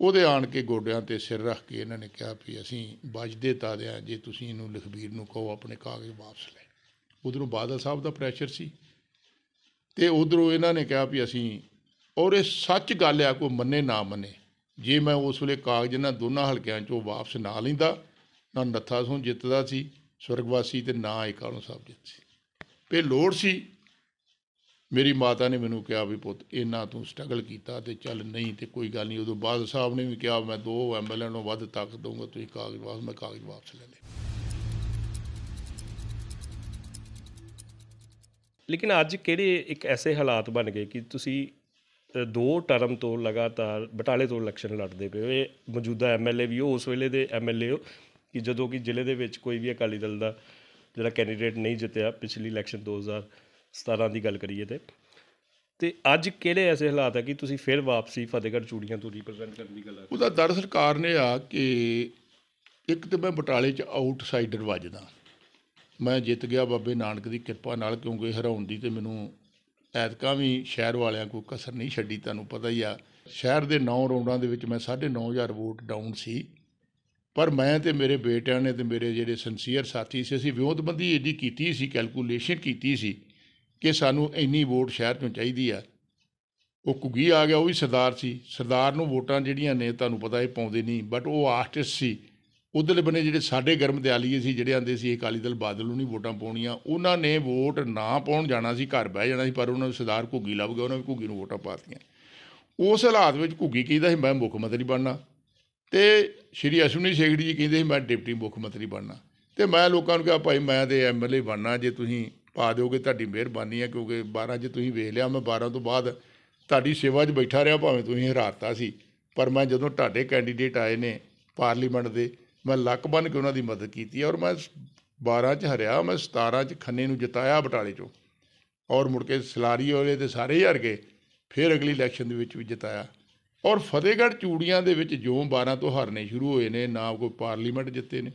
B: ਉਹਦੇ ਆਣ ਕੇ ਗੋਡਿਆਂ ਤੇ ਸਿਰ ਰੱਖ ਕੇ ਇਹਨਾਂ ਨੇ ਕਿਹਾ ਵੀ ਅਸੀਂ ਵੱਜਦੇ ਤਾਰਿਆਂ ਜੇ ਤੁਸੀਂ ਇਹਨੂੰ ਲਖਬੀਰ ਨੂੰ ਕਹੋ ਆਪਣੇ ਕਾਗਜ਼ ਵਾਪਸ ਲੈ ਉਧਰੋਂ ਬਾਦਲ ਸਾਹਿਬ ਦਾ ਪ੍ਰੈਸ਼ਰ ਸੀ ਤੇ ਉਧਰੋਂ ਇਹਨਾਂ ਨੇ ਕਿਹਾ ਵੀ ਅਸੀਂ ਔਰ ਇਹ ਸੱਚ ਗੱਲ ਆ ਕੋ ਮੰਨੇ ਨਾ ਮੰਨੇ ਜੇ ਮੈਂ ਉਸ ਵੇਲੇ ਕਾਗਜ਼ ਇਹਨਾਂ ਦੋਨਾਂ ਹਲਕਿਆਂ ਚੋਂ ਵਾਪਸ ਨਾ ਲੈਂਦਾ ਨਾ ਨੱਥਾ ਸੋਂ ਜਿੱਤਦਾ ਸੀ ਸਵਰਗਵਾਸੀ ਤੇ ਨਾ ਇਹ ਕਾਲੂ ਸਾਹਿਬ ਜਿੱਤ ਸੀ ਪੇ ਲੋੜ ਸੀ ਮੇਰੀ ਮਾਤਾ ਨੇ ਮੈਨੂੰ ਕਿਹਾ ਵੀ ਪੁੱਤ ਇਹਨਾਂ ਤੂੰ ਸਟਰਗਲ ਕੀਤਾ ਤੇ ਚੱਲ ਨਹੀਂ ਤੇ ਕੋਈ ਗੱਲ ਨਹੀਂ ਉਦੋਂ ਬਾਦ ਸਾਹਿਬ ਨੇ ਵੀ ਕਿਹਾ ਮੈਂ ਦੋ ਐਮਐਲਏ ਨੂੰ ਵੱਧ ਤੱਕ ਦਊਂਗਾ ਤੁਸੀਂ ਕਾਗਜ਼ ਵਾਪਸ ਮੈਂ ਕਾਗਜ਼ ਵਾਪਸ ਲੈ ਲੈ
A: ਲੇਕਿਨ ਅੱਜ ਕਿਹੜੇ ਇੱਕ ਐਸੇ ਹਾਲਾਤ ਬਣ ਗਏ ਕਿ ਤੁਸੀਂ ਦੋ ਟਰਮ ਤੋਂ ਲਗਾਤਾਰ ਬਟਾਲੇ ਤੋਂ ਇਲੈਕਸ਼ਨ ਲੜਦੇ ਪਏ ਹੋਏ ਮੌਜੂਦਾ ਐਮਐਲਏ ਵੀ ਉਹ ਉਸ ਵੇਲੇ ਦੇ ਐਮਐਲਏ ਹੋ ਕਿ ਜਦੋਂ ਕਿ ਜ਼ਿਲ੍ਹੇ ਦੇ ਵਿੱਚ ਕੋਈ ਵੀ ਅਕਾਲੀ ਦਲ ਦਾ ਜਿਹੜਾ ਕੈਂਡੀਡੇਟ ਨਹੀਂ ਜਿੱਤਿਆ ਪਿਛਲੀ ਇਲੈਕਸ਼ਨ 2017 ਦੀ ਗੱਲ ਕਰੀਏ ਤੇ ਤੇ ਅੱਜ ਕਿਹੜੇ ਐਸੇ ਹਾਲਾਤ ਆ ਕਿ ਤੁਸੀਂ ਫਿਰ ਵਾਪਸੀ ਫਤਿਹਗੜ੍ਹ ਚੂੜੀਆਂ ਤੋਂ ਰਿਪਰੈਜ਼ੈਂਟ ਕਰਨ ਦੀ ਗੱਲ ਆ ਉਹਦਾ
B: ਦਰ ਸਰਕਾਰ ਨੇ ਆ ਕਿ ਇੱਕ ਤੇ ਮੈਂ ਬਟਾਲੇ 'ਚ ਆਊਟਸਾਈਡਰ ਵੱਜਦਾ ਮੈਂ ਜਿੱਤ ਗਿਆ ਬਾਬੇ ਨਾਨਕ ਦੀ ਕਿਰਪਾ ਨਾਲ ਕਿਉਂਕਿ ਹਰਾਉਣ ਦੀ ਤੇ ਮੈਨੂੰ ਐਤਕਾਂ ਵੀ ਸ਼ਹਿਰ ਵਾਲਿਆਂ ਕੋਈ ਕਸਰ ਨਹੀਂ ਛੱਡੀ ਤੁਹਾਨੂੰ ਪਤਾ ਹੀ ਆ ਸ਼ਹਿਰ ਦੇ 9 ਰੌਂਡਾਂ ਦੇ ਵਿੱਚ ਮੈਂ 9500 ਵੋਟ ਡਾਊਨ ਸੀ ਪਰ ਮੈਂ ਤੇ ਮੇਰੇ ਬੇਟਿਆਂ ਨੇ ਤੇ ਮੇਰੇ ਜਿਹੜੇ ਸਿੰਸੀਅਰ ਸਾਥੀ ਸੀ ਅਸੀਂ ਵਿਉਂਤਬੰਦੀ ਇਹਦੀ ਕੀਤੀ ਸੀ ਕੈਲਕੂਲੇਸ਼ਨ ਕੀਤੀ ਸੀ ਕਿ ਸਾਨੂੰ ਇੰਨੀ ਵੋਟ ਸ਼ਹਿਰ ਤੋਂ ਚਾਹੀਦੀ ਆ ਉਹ ਕੁਗੀ ਆ ਗਿਆ ਉਹ ਵੀ ਸਰਦਾਰ ਸੀ ਸਰਦਾਰ ਨੂੰ ਵੋਟਾਂ ਜਿਹੜੀਆਂ ਨੇ ਤੁਹਾਨੂੰ ਪਤਾ ਇਹ ਪਾਉਂਦੇ ਨਹੀਂ ਬਟ ਉਹ ਆਰਟਿਸਟ ਸੀ ਉਧਰਲੇ ਬੰਨੇ ਜਿਹੜੇ ਸਾਡੇ ਗਰਮ ਦਿਆਲੀਏ ਸੀ ਜਿਹੜੇ ਆਂਦੇ ਸੀ ਇਹ ਕਾਲੀ ਦਲ ਬਾਦਲ ਨੂੰ ਨਹੀਂ ਵੋਟਾਂ ਪਾਉਣੀਆਂ ਉਹਨਾਂ ਨੇ ਵੋਟ ਨਾ ਪਾਉਣ ਜਾਣਾ ਸੀ ਘਰ ਬਹਿ ਜਾਣਾ ਸੀ ਪਰ ਉਹਨਾਂ ਨੂੰ ਸਰਦਾਰ ਘੁੱਗੀ ਲੱਭ ਗਿਆ ਉਹਨਾਂ ਨੇ ਘੁੱਗੀ ਨੂੰ ਵੋਟਾਂ ਪਾਤੀਆਂ ਉਸ ਹਾਲਾਤ ਵਿੱਚ ਘੁੱਗੀ ਕਹਿੰਦਾ ਸੀ ਮੈਂ ਮੁੱਖ ਮੰਤਰੀ ਬਣਨਾ ਤੇ ਸ਼੍ਰੀ ਅਸ਼ਵਨੀ ਸ਼ੇਖੜੀ ਜੀ ਕਹਿੰਦੇ ਸੀ ਮੈਂ ਡਿਪਟੀ ਮੁੱਖ ਮੰਤਰੀ ਬਣਨਾ ਤੇ ਮੈਂ ਲੋਕਾਂ ਨੂੰ ਕਿਹਾ ਭਾਈ ਮੈਂ ਤੇ ਐਮਐਲਏ ਬਣਨਾ ਜੇ ਤੁਸੀਂ ਪਾ ਦਿਓਗੇ ਤੁਹਾਡੀ ਮਿਹਰਬਾਨੀ ਹੈ ਕਿਉਂਕਿ 12 ਜੇ ਤੁਸੀਂ ਵੇਖ ਲਿਆ ਮੈਂ 12 ਤੋਂ ਬਾਅਦ ਤੁਹਾਡੀ ਸੇਵਾ 'ਚ ਬੈਠਾ ਰਿਹਾ ਭਾਵੇਂ ਤੁਸੀਂ ਹਰਾਤਾ ਸੀ ਪਰ ਮੈਂ ਜਦੋਂ ਤੁਹਾਡੇ ਕੈਂਡੀਡੇਟ ਆਏ ਨੇ ਪਾਰਲੀਮੈਂਟ ਦੇ ਮੈਂ ਲੱਕ ਬਨ ਕੇ ਉਹਨਾਂ ਦੀ ਮਦਦ ਕੀਤੀ ਔਰ ਮੈਂ 12 ਚ ਹਰਿਆ ਮੈਂ 17 ਚ ਖੰਨੇ ਨੂੰ ਜਿਤਾਇਆ ਬਟਾਲੇ ਚੋਂ ਔਰ ਮੁੜ ਕੇ ਸਲਾਰੀ ਵਾਲੇ ਤੇ ਸਾਰੇ ਹਾਰ ਗਏ ਫਿਰ ਅਗਲੀ ਇਲੈਕਸ਼ਨ ਦੇ ਵਿੱਚ ਵੀ ਜਿਤਾਇਆ ਔਰ ਫਤਿਹਗੜ੍ਹ ਚੂੜੀਆਂ ਦੇ ਵਿੱਚ ਜਿਉਂ 12 ਤੋਂ ਹਾਰਨੇ ਸ਼ੁਰੂ ਹੋਏ ਨੇ ਨਾ ਕੋਈ ਪਾਰਲੀਮੈਂਟ ਜਿੱਤੇ ਨੇ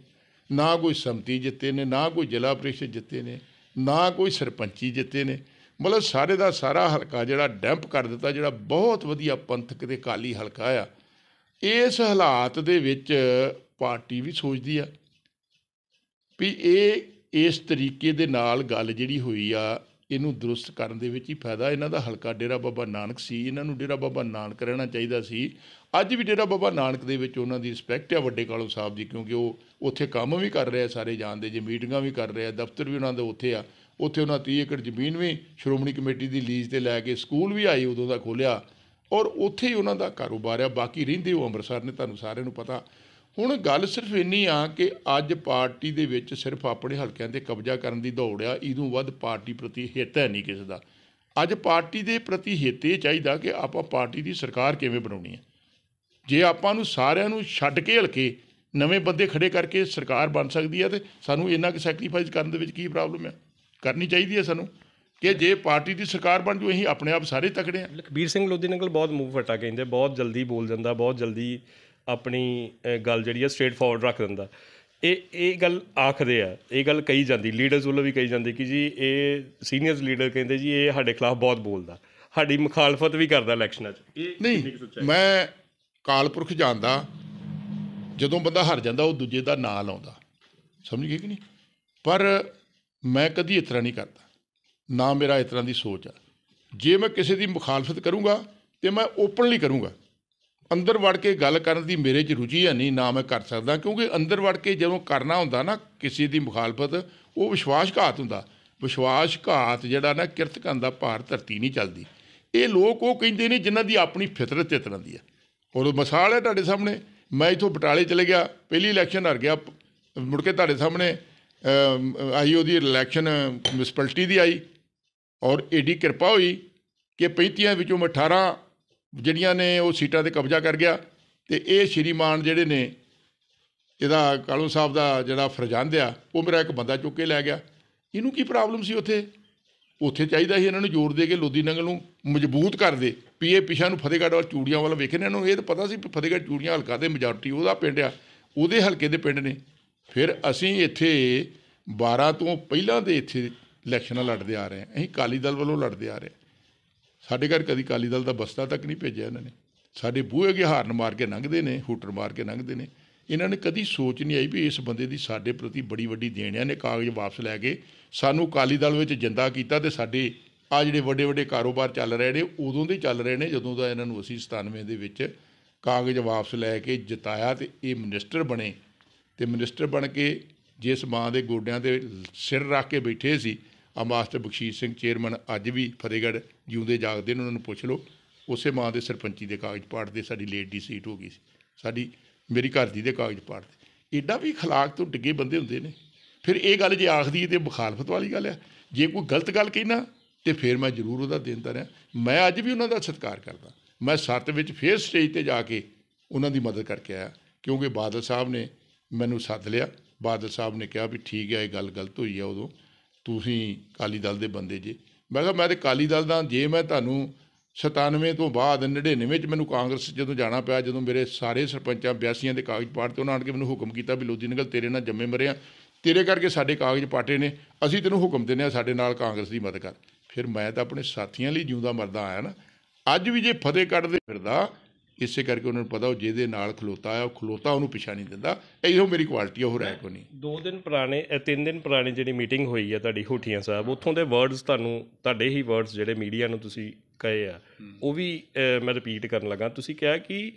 B: ਨਾ ਕੋਈ ਸੰਮਤੀ ਜਿੱਤੇ ਨੇ ਨਾ ਕੋਈ ਜ਼ਿਲ੍ਹਾ ਪ੍ਰੀਸ਼ਦ ਜਿੱਤੇ ਨੇ ਨਾ ਕੋਈ ਸਰਪੰਚੀ ਜਿੱਤੇ ਨੇ ਮਤਲਬ ਸਾਰੇ ਦਾ ਸਾਰਾ ਹਲਕਾ ਜਿਹੜਾ ਡੈਂਪ ਕਰ ਦਿੱਤਾ ਜਿਹੜਾ ਬਹੁਤ ਵਧੀਆ ਪੰਥਕ ਤੇ ਕਾਲੀ ਹਲਕਾ ਆ ਇਸ ਹਾਲਾਤ ਦੇ ਵਿੱਚ ਪਾਰਟੀ ਵੀ ਸੋਚਦੀ ਆ ਵੀ ਇਹ ਇਸ ਤਰੀਕੇ ਦੇ ਨਾਲ ਗੱਲ ਜਿਹੜੀ ਹੋਈ ਆ ਇਹਨੂੰ ਦਰੁਸਤ ਕਰਨ ਦੇ ਵਿੱਚ ਹੀ ਫਾਇਦਾ ਇਹਨਾਂ ਦਾ ਹਲਕਾ ਡੇਰਾ ਬਾਬਾ ਨਾਨਕ ਸੀ ਇਹਨਾਂ ਨੂੰ ਡੇਰਾ ਬਾਬਾ ਨਾਨਕ ਰਹਿਣਾ ਚਾਹੀਦਾ ਸੀ ਅੱਜ ਵੀ ਡੇਰਾ ਬਾਬਾ ਨਾਨਕ ਦੇ ਵਿੱਚ ਉਹਨਾਂ ਦੀ ਰਿਸਪੈਕਟ ਆ ਵੱਡੇ ਕਾਲੋ ਸਾਹਿਬ ਦੀ ਕਿਉਂਕਿ ਉਹ ਉੱਥੇ ਕੰਮ ਵੀ ਕਰ ਰਿਹਾ ਸਾਰੇ ਜਾਣਦੇ ਜੇ ਮੀਟਿੰਗਾਂ ਵੀ ਕਰ ਰਿਹਾ ਦਫ਼ਤਰ ਵੀ ਉਹਨਾਂ ਦਾ ਉੱਥੇ ਆ ਉੱਥੇ ਉਹਨਾਂ 30 ਏਕੜ ਜ਼ਮੀਨ ਵੀ ਸ਼੍ਰੋਮਣੀ ਕਮੇਟੀ ਦੀ ਲੀਜ਼ ਤੇ ਲੈ ਕੇ ਸਕੂਲ ਵੀ ਆਈ ਉਦੋਂ ਦਾ ਖੋਲਿਆ ਔਰ ਉੱਥੇ ਹੀ ਉਹਨਾਂ ਦਾ ਕਾਰੋਬਾਰ ਆ ਬਾਕੀ ਰਹਿੰਦੇ ਉਹ ਅੰਮ੍ਰਿਤਸਰ ਨੇ ਤੁਹਾਨੂੰ ਸਾਰਿਆਂ ਨੂੰ ਪਤਾ ਹੁਣ ਗੱਲ ਸਿਰਫ ਇੰਨੀ ਆ ਕਿ ਅੱਜ ਪਾਰਟੀ ਦੇ ਵਿੱਚ ਸਿਰਫ ਆਪਣੇ ਹਲਕਿਆਂ ਤੇ ਕਬਜ਼ਾ ਕਰਨ ਦੀ ਦੌੜ ਆ ਇਦੋਂ ਵੱਧ ਪਾਰਟੀ ਪ੍ਰਤੀ ਹਿੱਤ ਹੈ ਨਹੀਂ ਕਿਸੇ ਦਾ ਅੱਜ ਪਾਰਟੀ ਦੇ ਪ੍ਰਤੀ ਹਿੱਤ ਇਹ ਚਾਹੀਦਾ ਕਿ ਆਪਾਂ ਪਾਰਟੀ ਦੀ ਸਰਕਾਰ ਕਿਵੇਂ ਬਣਾਉਣੀ ਹੈ ਜੇ ਆਪਾਂ ਨੂੰ ਸਾਰਿਆਂ ਨੂੰ ਛੱਡ ਕੇ ਹਲਕੇ ਨਵੇਂ ਬੰਦੇ ਖੜੇ ਕਰਕੇ ਸਰਕਾਰ ਬਣ ਸਕਦੀ ਹੈ ਤੇ ਸਾਨੂੰ ਇੰਨਾ ਕਿ ਸੈਕਰੀਫਾਈਸ ਕਰਨ ਦੇ ਵਿੱਚ ਕੀ ਪ੍ਰੋਬਲਮ ਹੈ ਕਰਨੀ ਚਾਹੀਦੀ ਹੈ ਸਾਨੂੰ ਕਿ ਜੇ ਪਾਰਟੀ ਦੀ ਸਰਕਾਰ ਬਣ ਜੂ ਅਸੀਂ ਆਪਣੇ ਆਪ ਸਾਰੇ ਤਕੜੇ ਆ ਲਖਬੀਰ ਸਿੰਘ ਲੋਧੀ ਨਗਲ ਬਹੁਤ ਮੂਵ ਫਟਾ ਕਹਿੰਦੇ ਬਹੁਤ ਜਲਦੀ
A: ਬੋਲ ਜਾਂਦਾ ਬਹੁਤ ਜਲਦੀ ਆਪਣੀ ਗੱਲ ਜਿਹੜੀ ਆ ਸਟ੍ਰੇਟ ਫਾਰਵਰਡ ਰੱਖ ਦਿੰਦਾ ਇਹ ਇਹ ਗੱਲ ਆਖਦੇ ਆ ਇਹ ਗੱਲ ਕਹੀ ਜਾਂਦੀ ਲੀਡਰਸ ਵੱਲੋਂ ਵੀ ਕਹੀ ਜਾਂਦੀ ਕਿ ਜੀ ਇਹ ਸੀਨੀਅਰਸ ਲੀਡਰ ਕਹਿੰਦੇ ਜੀ ਇਹ ਸਾਡੇ ਖਿਲਾਫ ਬਹੁਤ ਬੋਲਦਾ ਸਾਡੀ ਮੁਖਾਲਫਤ ਵੀ ਕਰਦਾ ਇਲੈਕਸ਼ਨਾਂ 'ਚ
B: ਇਹ ਨਹੀਂ ਮੈਂ ਕਾਲਪੁਰਖ ਜਾਂਦਾ ਜਦੋਂ ਬੰਦਾ ਹਾਰ ਜਾਂਦਾ ਉਹ ਦੂਜੇ ਦਾ ਨਾਂ ਲਾਉਂਦਾ ਸਮਝ ਗਏ ਕਿ ਨਹੀਂ ਪਰ ਮੈਂ ਕਦੀ ਇਤਰਾ ਨਹੀਂ ਕਰਦਾ ਨਾ ਮੇਰਾ ਇਤਰਾ ਦੀ ਸੋਚ ਆ ਜੇ ਮੈਂ ਕਿਸੇ ਦੀ ਮੁਖਾਲਫਤ ਕਰੂੰਗਾ ਤੇ ਮੈਂ ਓਪਨਲੀ ਕਰੂੰਗਾ ਅੰਦਰ ਵੜ ਕੇ ਗੱਲ ਕਰਨ ਦੀ ਮੇਰੇ 'ਚ ਰੁਚੀ ਹੈ ਨਹੀਂ ਨਾ ਮੈਂ ਕਰ ਸਕਦਾ ਕਿਉਂਕਿ ਅੰਦਰ ਵੜ ਕੇ ਜਦੋਂ ਕਰਨਾ ਹੁੰਦਾ ਨਾ ਕਿਸੇ ਦੀ ਮੁਖਾਲਫਤ ਉਹ ਵਿਸ਼ਵਾਸਘਾਤ ਹੁੰਦਾ ਵਿਸ਼ਵਾਸਘਾਤ ਜਿਹੜਾ ਨਾ ਕਿਰਤ ਕਰਨ ਦਾ ਭਾਰ ਧਰਤੀ ਨਹੀਂ ਚੱਲਦੀ ਇਹ ਲੋਕ ਉਹ ਕਹਿੰਦੇ ਨੇ ਜਿਨ੍ਹਾਂ ਦੀ ਆਪਣੀ ਫਿਤਰਤ ਇਸ ਤਰ੍ਹਾਂ ਦੀ ਹੈ ਔਰ ਮਿਸਾਲ ਹੈ ਤੁਹਾਡੇ ਸਾਹਮਣੇ ਮੈਂ ਇਥੋਂ ਬਟਾਲੇ ਚਲੇ ਗਿਆ ਪਹਿਲੀ ਇਲੈਕਸ਼ਨ ਹਾਰ ਗਿਆ ਮੁੜ ਕੇ ਤੁਹਾਡੇ ਸਾਹਮਣੇ ਆਈ ਉਹਦੀ ਇਲੈਕਸ਼ਨ ਮਿਊਨਿਸਪੈਲਿਟੀ ਦੀ ਆਈ ਔਰ ਏਡੀ ਕਿਰਪਾ ਹੋਈ ਕਿ 35 ਵਿੱਚੋਂ ਮੈਂ 18 ਜਿਹੜੀਆਂ ਨੇ ਉਹ ਸੀਟਾਂ ਤੇ ਕਬਜ਼ਾ ਕਰ ਗਿਆ ਤੇ ਇਹ ਸ਼੍ਰੀਮਾਨ ਜਿਹੜੇ ਨੇ ਇਹਦਾ ਕਾਲੂ ਸਾਹਿਬ ਦਾ ਜਿਹੜਾ ਫਰਜ਼ੰਦ ਆ ਉਹ ਮੇਰਾ ਇੱਕ ਬੰਦਾ ਚੁੱਕ ਕੇ ਲੈ ਗਿਆ ਇਹਨੂੰ ਕੀ ਪ੍ਰੋਬਲਮ ਸੀ ਉੱਥੇ ਉੱਥੇ ਚਾਹੀਦਾ ਸੀ ਇਹਨਾਂ ਨੂੰ ਜ਼ੋਰ ਦੇ ਕੇ ਲੋਦੀ ਨੰਗਲ ਨੂੰ ਮਜ਼ਬੂਤ ਕਰ ਦੇ ਵੀ ਇਹ ਪਿਛਾ ਨੂੰ ਫਤਿਹਗੜ੍ਹ ਵਾਲ ਚੂੜੀਆਂ ਵਾਲਾ ਵੇਖੇ ਨੇ ਇਹਨਾਂ ਨੂੰ ਇਹ ਤਾਂ ਪਤਾ ਸੀ ਵੀ ਫਤਿਹਗੜ੍ਹ ਚੂੜੀਆਂ ਹਲਕਾ ਦੇ ਮੈਜੋਰਟੀ ਉਹਦਾ ਪਿੰਡ ਆ ਉਹਦੇ ਹਲਕੇ ਦੇ ਪਿੰਡ ਨੇ ਫਿਰ ਅਸੀਂ ਇੱਥੇ 12 ਤੋਂ ਪਹਿਲਾਂ ਦੇ ਇੱਥੇ ਇਲੈਕਸ਼ਨਾਂ ਲੜਦੇ ਆ ਰਹੇ ਹਾਂ ਅਸੀਂ ਕਾਲੀ ਦਲ ਵੱਲੋਂ ਲੜਦੇ ਆ ਰਹੇ ਹਾਂ ਸਾਡੇ ਘਰ ਕਦੀ ਕਾਲੀ ਦਲ ਦਾ ਬਸਤਾ ਤੱਕ ਨਹੀਂ ਭੇਜਿਆ ਇਹਨਾਂ ਨੇ ਸਾਡੇ ਬੂਹੇ ਅੱਗੇ ਹਾਰਨ ਮਾਰ ਕੇ ਲੰਘਦੇ ਨੇ ਹੂਟਰ ਮਾਰ ਕੇ ਲੰਘਦੇ ਨੇ ਇਹਨਾਂ ਨੇ ਕਦੀ ਸੋਚ ਨਹੀਂ ਆਈ ਵੀ ਇਸ ਬੰਦੇ ਦੀ ਸਾਡੇ ਪ੍ਰਤੀ ਬੜੀ ਵੱਡੀ ਦੇਣ ਹੈ ਨੇ ਕਾਗਜ਼ ਵਾਪਸ ਲੈ ਕੇ ਸਾਨੂੰ ਕਾਲੀ ਦਲ ਵਿੱਚ ਜਿੰਦਾ ਕੀਤਾ ਤੇ ਸਾਡੇ ਆ ਜਿਹੜੇ ਵੱਡੇ ਵੱਡੇ ਕਾਰੋਬਾਰ ਚੱਲ ਰਹੇ ਨੇ ਉਦੋਂ ਦੇ ਚੱਲ ਰਹੇ ਨੇ ਜਦੋਂ ਦਾ ਇਹਨਾਂ ਨੂੰ ਅਸੀਂ 97 ਦੇ ਵਿੱਚ ਕਾਗਜ਼ ਵਾਪਸ ਲੈ ਕੇ ਜਿਤਾਇਆ ਤੇ ਇਹ ਮਿਨਿਸਟਰ ਬਣੇ ਤੇ ਮਿਨਿਸਟਰ ਬਣ ਕੇ ਜਿਸ ਮਾਂ ਦੇ ਗੋਡਿਆਂ ਤੇ ਸਿਰ ਰੱਖ ਕੇ ਬੈਠੇ ਸੀ ਆ ਮਾਸਟਰ ਬਖਸ਼ੀਸ਼ ਸਿੰਘ ਚੇਅਰਮੈਨ ਅੱਜ ਵੀ ਫਰੇਗੜ ਜਿਉਂਦੇ ਜਾਗਦੇ ਨੇ ਉਹਨਾਂ ਨੂੰ ਪੁੱਛ ਲਓ ਉਸੇ ਮਾਂ ਦੇ ਸਰਪੰਚੀ ਦੇ ਕਾਗਜ਼ ਪਾੜ ਦੇ ਸਾਡੀ ਲੇਟ ਦੀ ਸੀਟ ਹੋ ਗਈ ਸੀ ਸਾਡੀ ਮੇਰੀ ਘਰ ਦੀ ਦੇ ਕਾਗਜ਼ ਪਾੜ ਦੇ ਏਡਾ ਵੀ ਖਲਾਕ ਤੋਂ ਡਿੱਗੇ ਬੰਦੇ ਹੁੰਦੇ ਨੇ ਫਿਰ ਇਹ ਗੱਲ ਜੇ ਆਖਦੀ ਤੇ ਬਖਾਲਫਤ ਵਾਲੀ ਗੱਲ ਆ ਜੇ ਕੋਈ ਗਲਤ ਗੱਲ ਕਹਿਣਾ ਤੇ ਫਿਰ ਮੈਂ ਜ਼ਰੂਰ ਉਹਦਾ ਦੇਂਦਾ ਰਿਹਾ ਮੈਂ ਅੱਜ ਵੀ ਉਹਨਾਂ ਦਾ ਸਤਿਕਾਰ ਕਰਦਾ ਮੈਂ ਸੱਤ ਵਿੱਚ ਫੇਰ ਸਟੇਜ ਤੇ ਜਾ ਕੇ ਉਹਨਾਂ ਦੀ ਮਦਦ ਕਰਕੇ ਆਇਆ ਕਿਉਂਕਿ ਬਾਦਲ ਸਾਹਿਬ ਨੇ ਮੈਨੂੰ ਸੱਦ ਲਿਆ ਬਾਦਲ ਸਾਹਿਬ ਨੇ ਕਿਹਾ ਵੀ ਠੀਕ ਹੈ ਇਹ ਗੱਲ ਗਲਤ ਹੋਈ ਆ ਉਦੋਂ ਤੁਸੀਂ ਕਾਲੀ ਦਲ ਦੇ ਬੰਦੇ ਜੇ ਮੈਂ ਕਿਹਾ ਮੈਂ ਤੇ ਕਾਲੀ ਦਲ ਦਾ ਜੇ ਮੈਂ ਤੁਹਾਨੂੰ 97 ਤੋਂ ਬਾਅਦ 99 ਚ ਮੈਨੂੰ ਕਾਂਗਰਸ ਜਦੋਂ ਜਾਣਾ ਪਿਆ ਜਦੋਂ ਮੇਰੇ ਸਾਰੇ ਸਰਪੰਚਾਂ ਬਿਆਸੀਆਂ ਦੇ ਕਾਗਜ਼ ਪਾੜ ਤੇ ਉਹਨਾਂ ਆਣ ਕੇ ਮੈਨੂੰ ਹੁਕਮ ਕੀਤਾ ਵੀ ਲੋਦੀ ਨਗਲ ਤੇਰੇ ਨਾਲ ਜੰਮੇ ਮਰੇ ਆ ਤੇਰੇ ਕਰਕੇ ਸਾਡੇ ਕਾਗਜ਼ ਪਾਟੇ ਨੇ ਅਸੀਂ ਤੈਨੂੰ ਹੁਕਮ ਦਿੰਨੇ ਆ ਸਾਡੇ ਨਾਲ ਕਾਂਗਰਸ ਦੀ ਮਦਦ ਕਰ ਫਿਰ ਮੈਂ ਤਾਂ ਆਪਣੇ ਸਾਥੀਆਂ ਲਈ ਜਿਉਂਦਾ ਮਰਦਾ ਆਇਆ ਨਾ ਅੱਜ ਵੀ ਜੇ ਫਤਿਹ ਕੱਢਦੇ ਫਿਰਦਾ ਇਸੇ ਕਰਕੇ ਉਹਨਾਂ ਨੂੰ ਪਤਾ ਉਹ ਜਿਹਦੇ ਨਾਲ ਖਲੋਤਾ ਆ ਉਹ ਖਲੋਤਾ ਉਹਨੂੰ ਪਿਛਾ ਨਹੀਂ ਦਿੰਦਾ ਇਹੋ ਮੇਰੀ ਕੁਆਲਿਟੀ ਉਹ ਰਹਿ ਕੋ ਨਹੀਂ ਦੋ ਦਿਨ ਪੁਰਾਣੇ
A: ਇਹ ਤਿੰਨ ਦਿਨ ਪੁਰਾਣੇ ਜਿਹੜੀ ਮੀਟਿੰਗ ਹੋਈ ਹੈ ਤੁਹਾਡੀ ਹੁਠੀਆਂ ਸਾਹਿਬ ਉੱਥੋਂ ਦੇ ਵਰਡਸ ਤੁਹਾਨੂੰ ਤੁਹਾਡੇ ਹੀ ਵਰਡਸ ਜਿਹੜੇ ਮੀਡੀਆ ਨੂੰ ਤੁਸੀਂ ਕਹੇ ਆ ਉਹ ਵੀ ਮੈਂ ਰਿਪੀਟ ਕਰਨ ਲੱਗਾ ਤੁਸੀਂ ਕਿਹਾ ਕਿ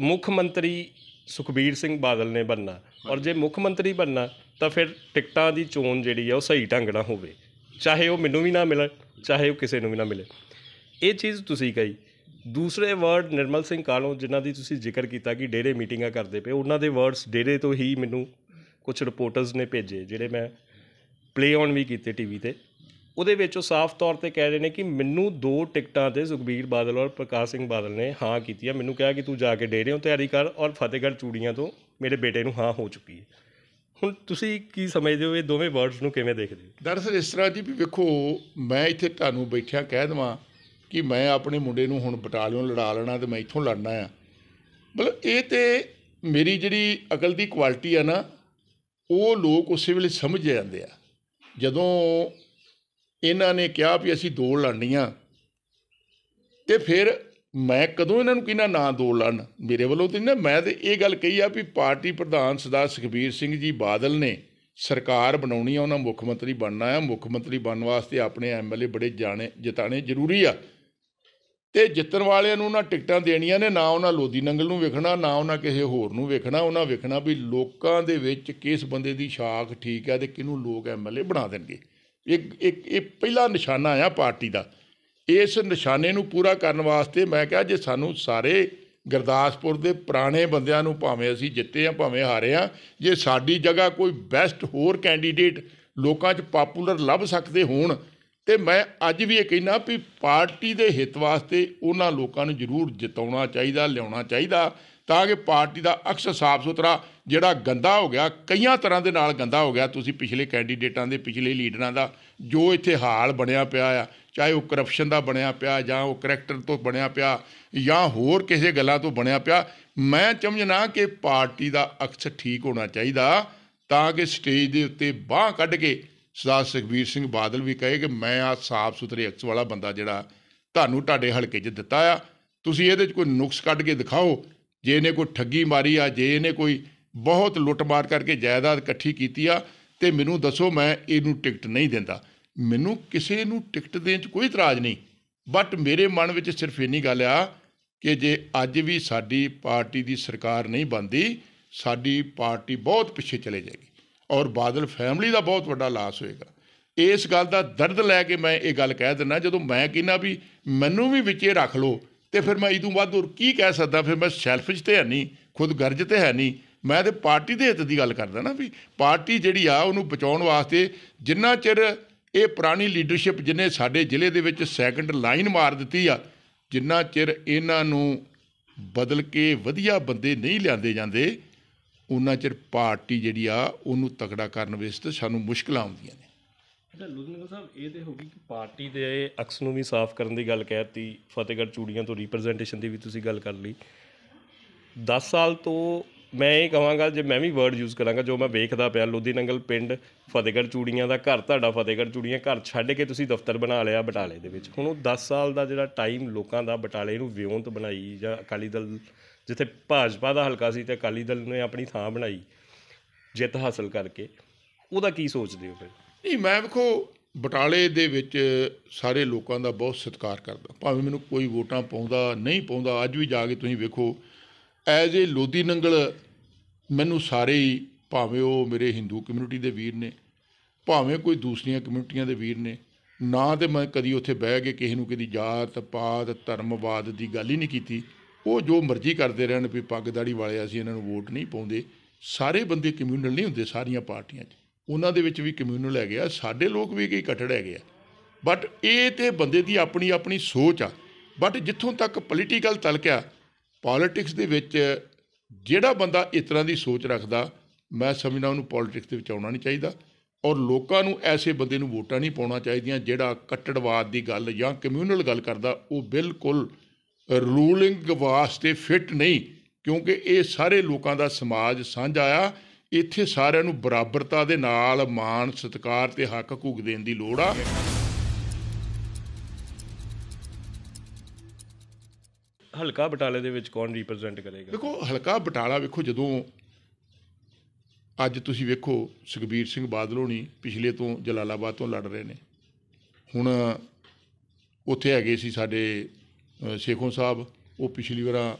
A: ਮੁੱਖ ਮੰਤਰੀ ਸੁਖਬੀਰ ਸਿੰਘ ਬਾਦਲ ਨੇ ਬੰਨਾ ਔਰ ਜੇ ਮੁੱਖ ਮੰਤਰੀ ਬੰਨਾ ਤਾਂ ਫਿਰ ਟਿਕਟਾਂ ਦੀ ਚੋਣ ਜਿਹੜੀ ਆ ਉਹ ਸਹੀ ਢੰਗ ਨਾਲ ਹੋਵੇ ਚਾਹੇ ਉਹ ਮੈਨੂੰ ਵੀ ਨਾ ਮਿਲੇ ਚਾਹੇ ਉਹ ਕਿਸੇ ਨੂੰ ਵੀ ਨਾ ਮਿਲੇ ਇਹ ਚੀਜ਼ ਤੁਸੀਂ ਕਹੀ ਦੂਸਰੇ ਵਰਡ ਨਿਰਮਲ ਸਿੰਘ ਕਾਲੋਂ ਜਿਨ੍ਹਾਂ ਦੀ ਤੁਸੀਂ ਜ਼ਿਕਰ ਕੀਤਾ ਕਿ ਡੇਰੇ ਮੀਟਿੰਗਾਂ ਕਰਦੇ ਪਏ ਉਹਨਾਂ ਦੇ ਵਰਡਸ ਡੇਰੇ ਤੋਂ ਹੀ ਮੈਨੂੰ ਕੁਝ ਰਿਪੋਰਟਰਸ ਨੇ ਭੇਜੇ ਜਿਹੜੇ ਮੈਂ ਪਲੇ ਆਨ ਵੀ ਕੀਤੇ ਟੀਵੀ ਤੇ ਉਹਦੇ ਵਿੱਚ ਉਹ ਸਾਫ਼ ਤੌਰ ਤੇ ਕਹਿ ਰਹੇ ਨੇ ਕਿ ਮੈਨੂੰ ਦੋ ਟਿਕਟਾਂ ਤੇ ਸੁਖਬੀਰ ਬਾਦਲ ਔਰ ਪ੍ਰਕਾਸ਼ ਸਿੰਘ ਬਾਦਲ ਨੇ ਹਾਂ ਕੀਤੀ ਹੈ ਮੈਨੂੰ ਕਿਹਾ ਕਿ ਤੂੰ ਜਾ ਕੇ ਡੇਰੇ ਤਿਆਰੀ ਕਰ ਔਰ ਫਤਿਹਗੜ੍ਹ ਚੂੜੀਆਂ ਤੋਂ ਮੇਰੇ
B: ਬੇਟੇ ਨੂੰ ਹਾਂ ਹੋ ਚੁੱਕੀ ਹੈ ਹੁਣ ਤੁਸੀਂ ਕੀ ਸਮਝਦੇ ਹੋ ਇਹ ਦੋਵੇਂ ਵਰਡਸ ਨੂੰ ਕਿਵੇਂ ਦੇਖਦੇ ਹੋ ਦਰਅਸਲ ਇਸ ਤਰ੍ਹਾਂ ਜੀ ਵੀ ਵੇਖੋ ਮੈਂ ਇੱਥੇ ਤੁਹਾਨੂੰ ਬੈਠਿਆ ਕਹਿ ਦਵਾਂ ਕਿ ਮੈਂ ਆਪਣੇ ਮੁੰਡੇ ਨੂੰ ਹੁਣ ਬਟਾਲੀਅਨ ਲੜਾ ਲੈਣਾ ਤੇ ਮੈਂ ਇੱਥੋਂ ਲੜਨਾ ਆ ਮਤਲਬ ਇਹ ਤੇ ਮੇਰੀ ਜਿਹੜੀ ਅਕਲ ਦੀ ਕੁਆਲਿਟੀ ਆ ਨਾ ਉਹ ਲੋਕ ਉਸੇ ਵੇਲੇ ਸਮਝ ਜਾਂਦੇ ਆ ਜਦੋਂ ਇਹਨਾਂ ਨੇ ਕਿਹਾ ਵੀ ਅਸੀਂ ਦੋ ਲੜਨੀਆਂ ਤੇ ਫਿਰ ਮੈਂ ਕਦੋਂ ਇਹਨਾਂ ਨੂੰ ਕਿਹਨਾਂ ਨਾਂ ਦੋ ਲੜਨ ਮੇਰੇ ਵੱਲੋਂ ਤੇ ਨਾ ਮੈਂ ਤੇ ਇਹ ਗੱਲ ਕਹੀ ਆ ਵੀ ਪਾਰਟੀ ਪ੍ਰਧਾਨ ਸਦਾ ਸੁਖਬੀਰ ਸਿੰਘ ਜੀ ਬਾਦਲ ਨੇ ਸਰਕਾਰ ਬਣਾਉਣੀ ਆ ਉਹਨਾਂ ਮੁੱਖ ਮੰਤਰੀ ਬਣਨਾ ਆ ਮੁੱਖ ਮੰਤਰੀ ਬਣਨ ਵਾਸਤੇ ਆਪਣੇ ਐਮਐਲਏ ਬੜੇ ਜਾਣੇ ਜਿਤਾਣੇ ਜ਼ਰੂਰੀ ਆ ਤੇ ਜਿੱਤਣ ਵਾਲਿਆਂ ਨੂੰ ਨਾ ਟਿਕਟਾਂ ਦੇਣੀਆਂ ਨੇ ਨਾ ਉਹਨਾਂ ਲੋਦੀ ਨੰਗਲ ਨੂੰ ਵੇਖਣਾ ਨਾ ਉਹਨਾਂ ਕਿਸੇ ਹੋਰ ਨੂੰ ਵੇਖਣਾ ਉਹਨਾਂ ਵੇਖਣਾ ਵੀ ਲੋਕਾਂ ਦੇ ਵਿੱਚ ਕਿਸ ਬੰਦੇ ਦੀ ਸ਼ਾਖ ਠੀਕ ਹੈ ਤੇ ਕਿਹਨੂੰ ਲੋਕ ਐਮਐਲਏ ਬਣਾ ਦੇਣਗੇ ਇਹ ਇੱਕ ਇਹ ਪਹਿਲਾ ਨਿਸ਼ਾਨਾ ਆ ਪਾਰਟੀ ਦਾ ਇਸ ਨਿਸ਼ਾਨੇ ਨੂੰ ਪੂਰਾ ਕਰਨ ਵਾਸਤੇ ਮੈਂ ਕਿਹਾ ਜੇ ਸਾਨੂੰ ਸਾਰੇ ਗਰਦਾਸਪੁਰ ਦੇ ਪੁਰਾਣੇ ਬੰਦਿਆਂ ਨੂੰ ਭਾਵੇਂ ਅਸੀਂ ਜਿੱਤੇ ਆ ਭਾਵੇਂ ਹਾਰੇ ਆ ਜੇ ਸਾਡੀ ਜਗ੍ਹਾ ਕੋਈ ਬੈਸਟ ਹੋਰ ਕੈਂਡੀਡੇਟ ਲੋਕਾਂ 'ਚ ਪਪੂਲਰ ਲੱਭ ਸਕਦੇ ਹੋਣ ਤੇ ਮੈਂ ਅੱਜ ਵੀ ਇਹ ਕਹਿਣਾ ਵੀ ਪਾਰਟੀ ਦੇ ਹਿੱਤ ਵਾਸਤੇ ਉਹਨਾਂ ਲੋਕਾਂ ਨੂੰ ਜ਼ਰੂਰ ਜਿਤਾਉਣਾ ਚਾਹੀਦਾ ਲਿਆਉਣਾ ਚਾਹੀਦਾ ਤਾਂ ਕਿ ਪਾਰਟੀ ਦਾ ਅਕਸ ਸਾਫ ਸੁਥਰਾ ਜਿਹੜਾ ਗੰਦਾ ਹੋ ਗਿਆ ਕਈਆਂ ਤਰ੍ਹਾਂ ਦੇ ਨਾਲ ਗੰਦਾ ਹੋ ਗਿਆ ਤੁਸੀਂ ਪਿਛਲੇ ਕੈਂਡੀਡੇਟਾਂ ਦੇ ਪਿਛਲੇ ਲੀਡਰਾਂ ਦਾ ਜੋ ਇੱਥੇ ਹਾਲ ਬਣਿਆ ਪਿਆ ਆ ਚਾਹੇ ਉਹ ਕਰਪਸ਼ਨ ਦਾ ਬਣਿਆ ਪਿਆ ਜਾਂ ਉਹ ਕਰੈਕਟਰ ਤੋਂ ਬਣਿਆ ਪਿਆ ਜਾਂ ਹੋਰ ਕਿਸੇ ਗੱਲਾਂ ਤੋਂ ਬਣਿਆ ਪਿਆ ਮੈਂ ਸਮਝਣਾ ਕਿ ਪਾਰਟੀ ਦਾ ਅਕਸ ਠੀਕ ਹੋਣਾ ਚਾਹੀਦਾ ਤਾਂ ਕਿ ਸਟੇਜ ਦੇ ਉੱਤੇ ਬਾਹ ਕੱਢ ਕੇ ਸਰਦਾਰ ਸੁਖਵੀਰ ਸਿੰਘ ਬਾਦਲ ਵੀ ਕਹੇ ਕਿ ਮੈਂ ਆ ਸਾਫ ਸੁਥਰੇ ਐਕਸ ਵਾਲਾ ਬੰਦਾ ਜਿਹੜਾ ਤੁਹਾਨੂੰ ਤੁਹਾਡੇ ਹਲਕੇ 'ਚ ਦਿੱਤਾ ਆ ਤੁਸੀਂ ਇਹਦੇ 'ਚ ਕੋਈ ਨੁਕਸ ਕੱਢ ਕੇ ਦਿਖਾਓ ਜੇ ਇਹਨੇ ਕੋਈ ਠੱਗੀ ਮਾਰੀ ਆ ਜੇ ਇਹਨੇ ਕੋਈ ਬਹੁਤ ਲੁੱਟਮਾਰ ਕਰਕੇ ਜਾਇਦਾਦ ਇਕੱਠੀ ਕੀਤੀ ਆ ਤੇ ਮੈਨੂੰ ਦੱਸੋ ਮੈਂ ਇਹਨੂੰ ਟਿਕਟ ਨਹੀਂ ਦਿੰਦਾ ਮੈਨੂੰ ਕਿਸੇ ਨੂੰ ਟਿਕਟ ਦੇਣ 'ਚ ਕੋਈ ਇਤਰਾਜ਼ ਨਹੀਂ ਬਟ ਮੇਰੇ ਮਨ ਵਿੱਚ ਸਿਰਫ ਨਹੀਂ ਗੱਲ ਆ ਕਿ ਜੇ ਅੱਜ ਵੀ ਸਾਡੀ ਪਾਰਟੀ ਦੀ ਸਰਕਾਰ ਨਹੀਂ ਬਣਦੀ ਸਾਡੀ ਪਾਰਟੀ ਬਹੁਤ ਪਿੱਛੇ ਚਲੇ ਜਾਏਗੀ ਔਰ ਬਾਦਲ ਫੈਮਿਲੀ ਦਾ ਬਹੁਤ ਵੱਡਾ ਲਾਸ ਹੋਏਗਾ ਇਸ ਗੱਲ ਦਾ ਦਰਦ ਲੈ ਕੇ ਮੈਂ ਇਹ ਗੱਲ ਕਹਿ ਦਿੰਦਾ ਜਦੋਂ ਮੈਂ ਕਿਹਾ ਵੀ ਮੈਨੂੰ ਵੀ ਵਿੱਚੇ ਰੱਖ ਲਓ ਤੇ ਫਿਰ ਮੈਂ ਇਦੋਂ ਬਾਅਦ ਹੋਰ ਕੀ ਕਹਿ ਸਕਦਾ ਫਿਰ ਮੈਂ ਸੈਲਫਿਸ਼ ਤੇ ਹੈ ਨਹੀਂ ਖੁਦ ਗਰਜ ਤੇ ਹੈ ਨਹੀਂ ਮੈਂ ਤੇ ਪਾਰਟੀ ਦੇ ਹਿੱਤ ਦੀ ਗੱਲ ਕਰਦਾ ਨਾ ਵੀ ਪਾਰਟੀ ਜਿਹੜੀ ਆ ਉਹਨੂੰ ਬਚਾਉਣ ਵਾਸਤੇ ਜਿੰਨਾ ਚਿਰ ਇਹ ਪੁਰਾਣੀ ਲੀਡਰਸ਼ਿਪ ਜਿਨੇ ਸਾਡੇ ਜ਼ਿਲ੍ਹੇ ਦੇ ਵਿੱਚ ਸੈਕੰਡ ਲਾਈਨ ਮਾਰ ਦਿੱਤੀ ਆ ਜਿੰਨਾ ਚਿਰ ਇਹਨਾਂ ਨੂੰ ਬਦਲ ਕੇ ਵਧੀਆ ਬੰਦੇ ਨਹੀਂ ਲਿਆਂਦੇ ਜਾਂਦੇ ਉਹਨਾਂ ਚਿਰ ਪਾਰਟੀ ਜਿਹੜੀ ਆ ਉਹਨੂੰ ਤਕੜਾ ਕਰਨ ਵਿੱਚ ਤੇ ਸਾਨੂੰ ਮੁਸ਼ਕਲਾਂ ਆਉਂਦੀਆਂ ਨੇ
A: ਅੱਛਾ ਲੁਧਿਆਣਾ ਸਾਹਿਬ ਇਹ ਤੇ ਹੋ ਗਈ ਕਿ ਪਾਰਟੀ ਦੇ ਅਕਸ ਨੂੰ ਵੀ ਸਾਫ਼ ਕਰਨ ਦੀ ਗੱਲ ਕਹਿਤੀ ਫਤਿਹਗੜ੍ਹ ਚੂੜੀਆਂ ਤੋਂ ਰਿਪਰੈਜ਼ੈਂਟੇਸ਼ਨ ਦੀ ਵੀ ਤੁਸੀਂ ਗੱਲ ਕਰ ਲਈ 10 ਸਾਲ ਤੋਂ ਮੈਂ ਇਹ ਕਹਾਂਗਾ ਜੇ ਮੈਂ ਵੀ ਵਰਡ ਯੂਜ਼ ਕਰਾਂਗਾ ਜੋ ਮੈਂ ਵੇਖਦਾ ਪਿਆ ਲੋਧੀ ਨੰਗਲ ਪਿੰਡ ਫਤਿਹਗੜ੍ਹ ਚੂੜੀਆਂ ਦਾ ਘਰ ਤੁਹਾਡਾ ਫਤਿਹਗੜ੍ਹ ਚੂੜੀਆਂ ਘਰ ਛੱਡ ਕੇ ਤੁਸੀਂ ਦਫ਼ਤਰ ਬਣਾ ਲਿਆ ਬਟਾਲੇ ਦੇ ਵਿੱਚ ਹੁਣ ਉਹ 10 ਸਾਲ ਦਾ ਜਿਹੜਾ ਟਾਈਮ ਲੋਕਾਂ ਦਾ ਬਟਾਲੇ ਨੂੰ ਵਿਉਂਤ ਬਣਾਈ ਜਾਂ ਅਕਾਲੀ ਦਲ ਜਿੱਥੇ ਭਾਜਪਾ ਦਾ ਹਲਕਾ ਸੀ ਤੇ ਅਕਾਲੀ ਦਲ ਨੇ ਆਪਣੀ ਥਾਂ ਬਣਾਈ
B: ਜਿੱਤ ਹਾਸਲ ਕਰਕੇ ਉਹਦਾ ਕੀ ਸੋਚਦੇ ਹੋ ਫਿਰ ਨਹੀਂ ਮੈਂ ਵੇਖੋ ਬਟਾਲੇ ਦੇ ਵਿੱਚ ਸਾਰੇ ਲੋਕਾਂ ਦਾ ਬਹੁਤ ਸਤਿਕਾਰ ਕਰਦਾ ਭਾਵੇਂ ਮੈਨੂੰ ਕੋਈ ਵੋਟਾਂ ਪਾਉਂਦਾ ਨਹੀਂ ਪਾਉਂਦਾ ਅੱਜ ਵੀ ਜਾ ਕੇ ਤੁਸੀਂ ਵੇਖੋ ਐਜ਼ ਏ ਲੋਦੀ ਨੰਗਲ ਮੈਨੂੰ ਸਾਰੇ ਹੀ ਭਾਵੇਂ ਉਹ ਮੇਰੇ ਹਿੰਦੂ ਕਮਿਊਨਿਟੀ ਦੇ ਵੀਰ ਨੇ ਭਾਵੇਂ ਕੋਈ ਦੂਸਰੀਆਂ ਕਮਿਊਨਿਟੀਆਂ ਦੇ ਵੀਰ ਨੇ ਨਾ ਤੇ ਮੈਂ ਕਦੀ ਉੱਥੇ ਬਹਿ ਕੇ ਕਿਸੇ ਨੂੰ ਕਿਹਦੀ ਜਾਤ ਪਾਤ ਧਰਮਵਾਦ ਦੀ ਗੱਲ ਹੀ ਨਹੀਂ ਕੀਤੀ ਉਹ ਜੋ ਮਰਜ਼ੀ ਕਰਦੇ ਰਹਿਣ ਵੀ ਪੱਗ ਦਾੜੀ ਵਾਲੇ ਅਸੀਂ ਇਹਨਾਂ ਨੂੰ ਵੋਟ ਨਹੀਂ ਪਾਉਂਦੇ ਸਾਰੇ ਬੰਦੇ ਕਮਿਊਨਲ ਨਹੀਂ ਹੁੰਦੇ ਸਾਰੀਆਂ ਪਾਰਟੀਆਂ 'ਚ ਉਹਨਾਂ ਦੇ ਵਿੱਚ ਵੀ ਕਮਿਊਨਲ ਹੈਗੇ ਆ ਸਾਡੇ ਲੋਕ ਵੀ ਕਈ ਕਟੜ ਹੈਗੇ ਆ ਬਟ ਇਹ ਤੇ ਬੰਦੇ ਦੀ ਆਪਣੀ ਆਪਣੀ ਸੋਚ ਆ ਬਟ ਜਿੱਥੋਂ ਤੱਕ ਪੋਲੀਟੀਕਲ ਤਲਕਿਆ ਪੋਲਿਟਿਕਸ ਦੇ ਵਿੱਚ ਜਿਹੜਾ ਬੰਦਾ ਇਸ ਤਰ੍ਹਾਂ ਦੀ ਸੋਚ ਰੱਖਦਾ ਮੈਂ ਸਮਝਦਾ ਉਹਨੂੰ ਪੋਲਿਟਿਕਸ ਦੇ ਵਿੱਚ ਆਉਣਾ ਨਹੀਂ ਚਾਹੀਦਾ ਔਰ ਲੋਕਾਂ ਨੂੰ ਐਸੇ ਬੰਦੇ ਨੂੰ ਵੋਟਾਂ ਨਹੀਂ ਪਾਉਣਾ ਚਾਹੀਦੀਆਂ ਜਿਹੜਾ ਕੱਟੜਵਾਦ ਦੀ ਗੱਲ ਜਾਂ ਕਮਿਊਨਲ ਗੱਲ ਕਰਦਾ ਉਹ ਬਿਲਕੁਲ ਰੂਲਿੰਗ ਵਾਸਤੇ ਫਿੱਟ ਨਹੀਂ ਕਿਉਂਕਿ ਇਹ ਸਾਰੇ ਲੋਕਾਂ ਦਾ ਸਮਾਜ ਸਾਂਝਾ ਆ ਇੱਥੇ ਸਾਰਿਆਂ ਨੂੰ ਬਰਾਬਰਤਾ ਦੇ ਨਾਲ ਮਾਣ ਸਤਿਕਾਰ ਤੇ ਹੱਕ ਹਕੂਕ ਦੇਣ ਦੀ ਲੋੜ ਆ
A: ਹਲਕਾ ਬਟਾਲੇ ਦੇ ਵਿੱਚ ਕੌਣ ਰਿਪਰੈਜ਼ੈਂਟ ਕਰੇਗਾ
B: ਦੇਖੋ ਹਲਕਾ ਬਟਾਲਾ ਵੇਖੋ ਜਦੋਂ ਅੱਜ ਤੁਸੀਂ ਵੇਖੋ ਸੁਖਬੀਰ ਸਿੰਘ ਬਾਦਲ ਹੋਣੀ ਪਿਛਲੇ ਤੋਂ ਜਲਾਲਾਬਾਦ ਤੋਂ ਲੜ ਰਹੇ ਨੇ ਹੁਣ ਉੱਥੇ ਹੈਗੇ ਸੀ ਸਾਡੇ ਸ਼ੇਖੋਂ ਸਾਹਿਬ ਉਹ ਪਿਛਲੀ ਵਾਰਾ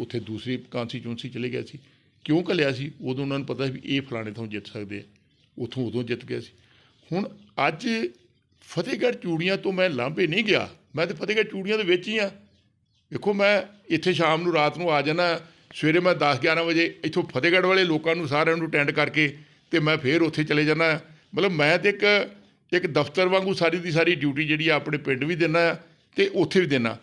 B: ਉੱਥੇ ਦੂਸਰੀ ਕਾਂਸੀ ਚੁੰਸੀ ਚਲੇ ਗਿਆ ਸੀ ਕਿਉਂ ਕਲਿਆ ਸੀ ਉਦੋਂ ਉਹਨਾਂ ਨੂੰ ਪਤਾ ਸੀ ਵੀ ਇਹ ਫਲਾਣੇ ਤੋਂ ਜਿੱਤ ਸਕਦੇ ਆ ਉਥੋਂ ਉਦੋਂ ਜਿੱਤ ਗਿਆ ਸੀ ਹੁਣ ਅੱਜ ਫਤਿਹਗੜ੍ਹ ਚੂੜੀਆਂ ਤੋਂ ਮੈਂ ਲਾਂਭੇ ਨਹੀਂ ਗਿਆ ਮੈਂ ਤੇ ਫਤਿਹਗੜ੍ਹ ਚੂੜੀਆਂ ਦੇ ਵਿੱਚ ਹੀ ਆ ਵੇਖੋ ਮੈਂ ਇੱਥੇ ਸ਼ਾਮ ਨੂੰ ਰਾਤ ਨੂੰ ਆ ਜਾਣਾ ਸਵੇਰੇ ਮੈਂ 10 11 ਵਜੇ ਇੱਥੋਂ ਫਤਿਹਗੜ੍ਹ ਵਾਲੇ ਲੋਕਾਂ ਨੂੰ ਸਾਰਿਆਂ ਨੂੰ ਅਟੈਂਡ ਕਰਕੇ ਤੇ ਮੈਂ ਫੇਰ ਉੱਥੇ ਚਲੇ ਜਾਣਾ ਮਤਲਬ ਮੈਂ ਤੇ ਇੱਕ ਇੱਕ ਦਫ਼ਤਰ ਵਾਂਗੂ ਸਾਰੀ ਦੀ ਸਾਰੀ ਡਿਊਟੀ ਜਿਹੜੀ ਆ ਆਪਣੇ ਪਿੰਡ ਵੀ ਦੇਣਾ ਤੇ ਉੱਥੇ ਵੀ ਦੇਣਾ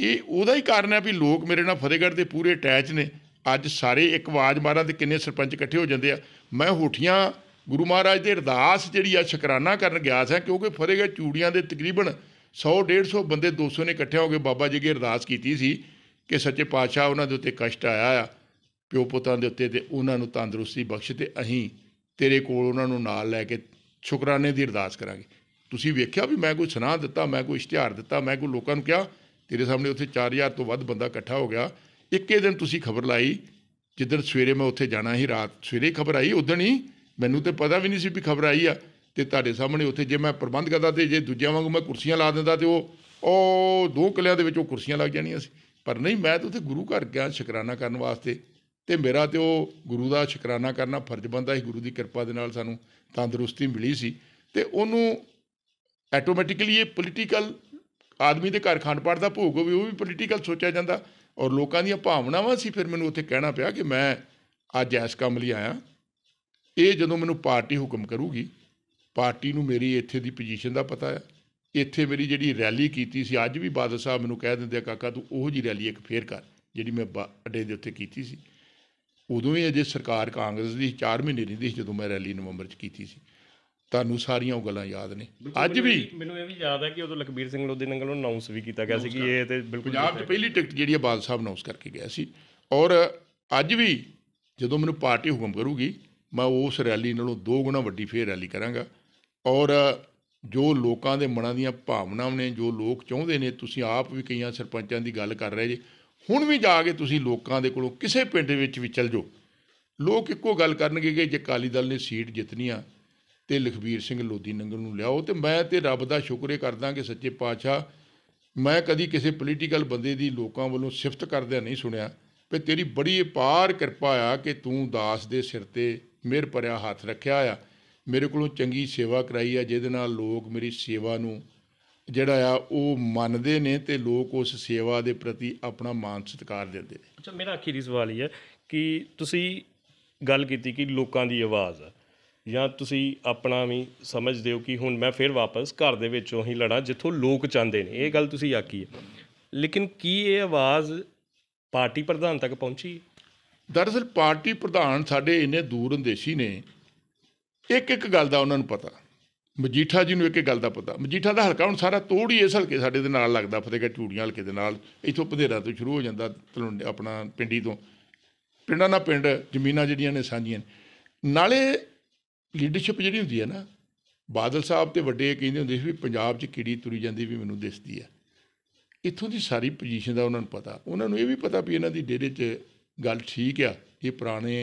B: ਇਹ ਉਹਦਾ ਹੀ ਕਾਰਨ ਹੈ ਵੀ ਲੋਕ ਮੇਰੇ ਨਾਲ ਫਤਿਹਗੜ੍ਹ ਦੇ ਪੂਰੇ ਅਟੈਚ ਨੇ ਅੱਜ ਸਾਰੇ ਇੱਕ ਆਵਾਜ਼ ਮਾਰਾਂ ਤੇ ਕਿੰਨੇ ਸਰਪੰਚ ਇਕੱਠੇ ਹੋ ਜਾਂਦੇ ਆ ਮੈਂ ਹੋਠੀਆਂ ਗੁਰੂ ਮਹਾਰਾਜ ਦੇ ਅਰਦਾਸ ਜਿਹੜੀ ਆ ਸ਼ੁਕਰਾਨਾ ਕਰਨ ਗਿਆ ਸੀ ਕਿਉਂਕਿ ਫਤਿਹਗੜ੍ਹ ਚੂੜੀਆਂ ਦੇ ਤਕਰੀਬਨ 100 150 ਬੰਦੇ 200 ਨੇ ਇਕੱਠੇ ਹੋ ਕੇ ਬਾਬਾ ਜੀ ਦੀ ਅਰਦਾਸ ਕੀਤੀ ਸੀ ਕਿ ਸੱਚੇ ਪਾਤਸ਼ਾਹ ਉਹਨਾਂ ਦੇ ਉੱਤੇ ਕਸ਼ਟ ਆਇਆ ਆ ਪਿਓ ਪੁੱਤਾਂ ਦੇ ਉੱਤੇ ਤੇ ਉਹਨਾਂ ਨੂੰ ਤੰਦਰੁਸਤੀ ਬਖਸ਼ ਤੇ ਅਸੀਂ ਤੇਰੇ ਕੋਲ ਉਹਨਾਂ ਨੂੰ ਨਾਲ ਲੈ ਕੇ ਸ਼ੁਕਰਾਨੇ ਦੀ ਅਰਦਾਸ ਕਰਾਂਗੇ ਤੁਸੀਂ ਵੇਖਿਆ ਵੀ ਮੈਂ ਕੋਈ ਸੁਨਾਹ ਦਿੱਤਾ ਮੈਂ ਕੋਈ ਇਸ਼ਤਿਹਾਰ ਦਿੱਤਾ ਮੈਂ ਕੋਈ ਲੋਕਾਂ ਨੂੰ ਕਿਹਾ ਤੇਰੇ ਸਾਹਮਣੇ ਉੱਥੇ 4000 ਤੋਂ ਵੱਧ ਬੰਦਾ ਇਕੱਠਾ ਹੋ ਗਿਆ ਇੱਕੇ ਦਿਨ ਤੁਸੀਂ ਖਬਰ ਲਾਈ ਜਿੱਦਣ ਸਵੇਰੇ ਮੈਂ ਉੱਥੇ ਜਾਣਾ ਸੀ ਰਾਤ ਸਵੇਰੇ ਖਬਰ ਆਈ ਉਦੋਂ ਹੀ ਮੈਨੂੰ ਤੇ ਪਤਾ ਵੀ ਨਹੀਂ ਸੀ ਵੀ ਖਬਰ ਆਈ ਆ ਤੇ ਤੁਹਾਡੇ ਸਾਹਮਣੇ ਉੱਥੇ ਜੇ ਮੈਂ ਪ੍ਰਬੰਧ ਕਰਦਾ ਤੇ ਜੇ ਦੂਜਿਆਂ ਵਾਂਗੂ ਮੈਂ ਕੁਰਸੀਆਂ ਲਾ ਦਿੰਦਾ ਤੇ ਉਹ ਉਹ ਦੋ ਕਿਲਿਆਂ ਦੇ ਵਿੱਚ ਉਹ ਕੁਰਸੀਆਂ ਲੱਗ ਜਾਣੀਆਂ ਸੀ ਪਰ ਨਹੀਂ ਮੈਂ ਤਾਂ ਉੱਥੇ ਗੁਰੂ ਘਰ ਗਿਆ ਸ਼ੁਕਰਾਨਾ ਕਰਨ ਵਾਸਤੇ ਤੇ ਮੇਰਾ ਤੇ ਉਹ ਗੁਰੂ ਦਾ ਸ਼ੁਕਰਾਨਾ ਕਰਨਾ ਫਰਜ਼ ਬੰਦਾ ਸੀ ਗੁਰੂ ਦੀ ਕਿਰਪਾ ਦੇ ਨਾਲ ਸਾਨੂੰ ਤੰਦਰੁਸਤੀ ਮਿਲੀ ਸੀ ਤੇ ਉਹਨੂੰ ਆਟੋਮੈਟਿਕਲੀ ਇਹ ਪੋਲੀਟੀਕਲ ਆਦਮੀ ਦੇ ਘਰ ਖੰਡ ਪਾਠ ਦਾ ਭੋਗ ਹੋਵੇ ਉਹ ਵੀ ਪੋਲੀਟੀਕਲ ਸੋਚਿਆ ਜਾਂਦਾ ਔਰ ਲੋਕਾਂ ਦੀਆਂ ਭਾਵਨਾਵਾਂ ਸੀ ਫਿਰ ਮੈਨੂੰ ਉੱਥੇ ਕਹਿਣਾ ਪਿਆ ਕਿ ਮੈਂ ਅੱਜ ਐਸ ਕੰਮ ਲਈ ਆਇਆ ਇਹ ਜਦੋਂ ਮੈਨੂੰ ਪਾਰਟੀ ਹੁਕਮ ਕਰੂਗੀ ਪਾਰਟੀ ਨੂੰ ਮੇਰੀ ਇੱਥੇ ਦੀ ਪੋਜੀਸ਼ਨ ਦਾ ਪਤਾ ਹੈ ਇੱਥੇ ਮੇਰੀ ਜਿਹੜੀ ਰੈਲੀ ਕੀਤੀ ਸੀ ਅੱਜ ਵੀ ਬਾਦਲ ਸਾਹਿਬ ਮੈਨੂੰ ਕਹਿ ਦਿੰਦੇ ਆ ਕਾਕਾ ਤੂੰ ਉਹੋ ਜੀ ਰੈਲੀ ਇੱਕ ਫੇਰ ਕਰ ਜਿਹੜੀ ਮੈਂ ਅੱਡੇ ਦੇ ਉੱਤੇ ਕੀਤੀ ਸੀ ਉਦੋਂ ਹੀ ਅਜੇ ਸਰਕਾਰ ਕਾਂਗਰਸ ਦੀ 4 ਮਹੀਨੇ ਨਹੀਂ ਸੀ ਜਦੋਂ ਮੈਂ ਰੈਲੀ ਨਵੰਬਰ 'ਚ ਕੀਤੀ ਸੀ ਤੁਹਾਨੂੰ ਸਾਰੀਆਂ ਉਹ ਗੱਲਾਂ ਯਾਦ ਨੇ ਅੱਜ ਵੀ ਮੈਨੂੰ ਇਹ ਵੀ ਯਾਦ ਹੈ ਕਿ ਉਦੋਂ ਲਖਬੀਰ ਸਿੰਘ ਲੋਧੀ ਨੰਗਲ ਨੂੰ ਅਨਾਉਂਸ ਵੀ ਕੀਤਾ ਗਿਆ ਸੀ ਕਿ ਇਹ ਤੇ ਬਿਲਕੁਲ ਪੰਜਾਬ 'ਚ ਪਹਿਲੀ ਟਿਕਟ ਜਿਹੜੀ ਹੈ ਬਾਦ ਸਾਹਿਬ ਅਨਾਉਂਸ ਕਰਕੇ ਗਿਆ ਸੀ ਔਰ ਅੱਜ ਵੀ ਜਦੋਂ ਮੈਨੂੰ ਪਾਰਟੀ ਹੁਕਮ ਕਰੂਗੀ ਮੈਂ ਉਸ ਰੈਲੀ ਨਾਲੋਂ ਦੋ ਗੁਣਾ ਵੱਡੀ ਫੇਰ ਰੈਲੀ ਕਰਾਂਗਾ ਔਰ ਜੋ ਲੋਕਾਂ ਦੇ ਮਨਾਂ ਦੀਆਂ ਭਾਵਨਾਵਾਂ ਨੇ ਜੋ ਲੋਕ ਚਾਹੁੰਦੇ ਨੇ ਤੁਸੀਂ ਆਪ ਵੀ ਕਈਆਂ ਸਰਪੰਚਾਂ ਦੀ ਗੱਲ ਕਰ ਰਹੇ ਜੀ ਹੁਣ ਵੀ ਜਾ ਕੇ ਤੁਸੀਂ ਲੋਕਾਂ ਦੇ ਕੋਲੋਂ ਕਿਸੇ ਪਿੰਡ ਵਿੱਚ ਵੀ ਚੱਲ ਜਾਓ ਲੋਕ ਇੱਕੋ ਗੱਲ ਕਰਨਗੇ ਕਿ ਜੇ ਕਾਲੀ ਦਲ ਨੇ ਸੀਟ ਜਿੱਤਨੀ ਆ ਤੇ ਲਖਬੀਰ ਸਿੰਘ ਲੋਧੀ ਨੰਗਲ ਨੂੰ ਲਿਆਓ ਤੇ ਮੈਂ ਤੇ ਰੱਬ ਦਾ ਸ਼ੁਕਰ ਇਹ ਕਰਦਾ ਕਿ ਸੱਚੇ ਪਾਤਸ਼ਾਹ ਮੈਂ ਕਦੀ ਕਿਸੇ ਪੋਲੀਟੀਕਲ ਬੰਦੇ ਦੀ ਲੋਕਾਂ ਵੱਲੋਂ ਸਿਫਤ ਕਰਦੇ ਨਹੀਂ ਸੁਣਿਆ ਵੀ ਤੇਰੀ ਬੜੀ ਅਪਾਰ ਕਿਰਪਾ ਆ ਕਿ ਤੂੰ ਦਾਸ ਦੇ ਸਿਰ ਤੇ ਮਿਹਰ ਭਰਿਆ ਹੱਥ ਰੱਖਿਆ ਆ ਮੇਰੇ ਕੋਲੋਂ ਚੰਗੀ ਸੇਵਾ ਕਰਾਈ ਆ ਜਿਹਦੇ ਨਾਲ ਲੋਕ ਮੇਰੀ ਸੇਵਾ ਨੂੰ ਜਿਹੜਾ ਆ ਉਹ ਮੰਨਦੇ ਨੇ ਤੇ ਲੋਕ ਉਸ ਸੇਵਾ ਦੇ ਪ੍ਰਤੀ ਆਪਣਾ ਮਾਨ ਸਤਿਕਾਰ ਦਿੰਦੇ ਨੇ
A: ਅੱਛਾ ਮੇਰਾ ਆਖਰੀ ਸਵਾਲ ਹੀ ਹੈ ਕਿ ਤੁਸੀਂ ਗੱਲ ਕੀਤੀ ਕਿ ਲੋਕਾਂ ਦੀ ਆਵਾਜ਼ ਆ ਜਾਂ ਤੁਸੀਂ ਆਪਣਾ ਵੀ ਸਮਝਦੇ ਹੋ ਕਿ ਹੁਣ ਮੈਂ ਫਿਰ ਵਾਪਸ ਘਰ ਦੇ ਵਿੱਚੋਂ ਹੀ ਲੜਾਂ ਜਿੱਥੋਂ ਲੋਕ ਚਾਹੁੰਦੇ ਨੇ ਇਹ ਗੱਲ ਤੁਸੀਂ ਆਖੀ ਹੈ ਲੇਕਿਨ ਕੀ ਇਹ
B: ਆਵਾਜ਼ ਪਾਰਟੀ ਪ੍ਰਧਾਨ ਤੱਕ ਪਹੁੰਚੀ ਦਰਅਸਲ ਪਾਰਟੀ ਪ੍ਰਧਾਨ ਸਾਡੇ ਇੰਨੇ ਦੂਰ ਅੰਦੇਸ਼ੀ ਨੇ ਇੱਕ ਇੱਕ ਗੱਲ ਦਾ ਉਹਨਾਂ ਨੂੰ ਪਤਾ ਮਜੀਠਾ ਜੀ ਨੂੰ ਇੱਕ ਇੱਕ ਗੱਲ ਦਾ ਪਤਾ ਮਜੀਠਾ ਦਾ ਹਲਕਾ ਹੁਣ ਸਾਰਾ ਤੋੜ ਹੀ ਇਸ ਹਲਕੇ ਸਾਡੇ ਦੇ ਨਾਲ ਲੱਗਦਾ ਫਤਿਹਗੜ੍ਹ ਚੂੜੀਆਂ ਹਲਕੇ ਦੇ ਨਾਲ ਇੱਥੋਂ ਪਧੇਰਾ ਤੋਂ ਸ਼ੁਰੂ ਹੋ ਜਾਂਦਾ ਆਪਣਾ ਪਿੰਡੀ ਤੋਂ ਪਿੰਡਾਂ ਨਾਲ ਪਿੰਡ ਜ਼ਮੀਨਾਂ ਜਿਹੜੀਆਂ ਨੇ ਸਾਂਝੀਆਂ ਨੇ ਨਾਲੇ ਲੀਡਰਸ਼ਿਪ ਜਿਹੜੀ ਹੁੰਦੀ ਹੈ ਨਾ ਬਾਦਲ ਸਾਹਿਬ ਤੇ ਵੱਡੇ ਕਹਿੰਦੇ ਹੁੰਦੇ ਸੀ ਵੀ ਪੰਜਾਬ 'ਚ ਕਿੜੀ ਤੁਰੀ ਜਾਂਦੀ ਵੀ ਮੈਨੂੰ ਦਿਸਦੀ ਆ ਇੱਥੋਂ ਦੀ ਸਾਰੀ ਪੋਜੀਸ਼ਨ ਦਾ ਉਹਨਾਂ ਨੂੰ ਪਤਾ ਉਹਨਾਂ ਨੂੰ ਇਹ ਵੀ ਪਤਾ ਵੀ ਇਹਨਾਂ ਦੀ ਡੇਰੇ 'ਚ ਗੱਲ ਠੀਕ ਆ ਇਹ ਪੁਰਾਣੇ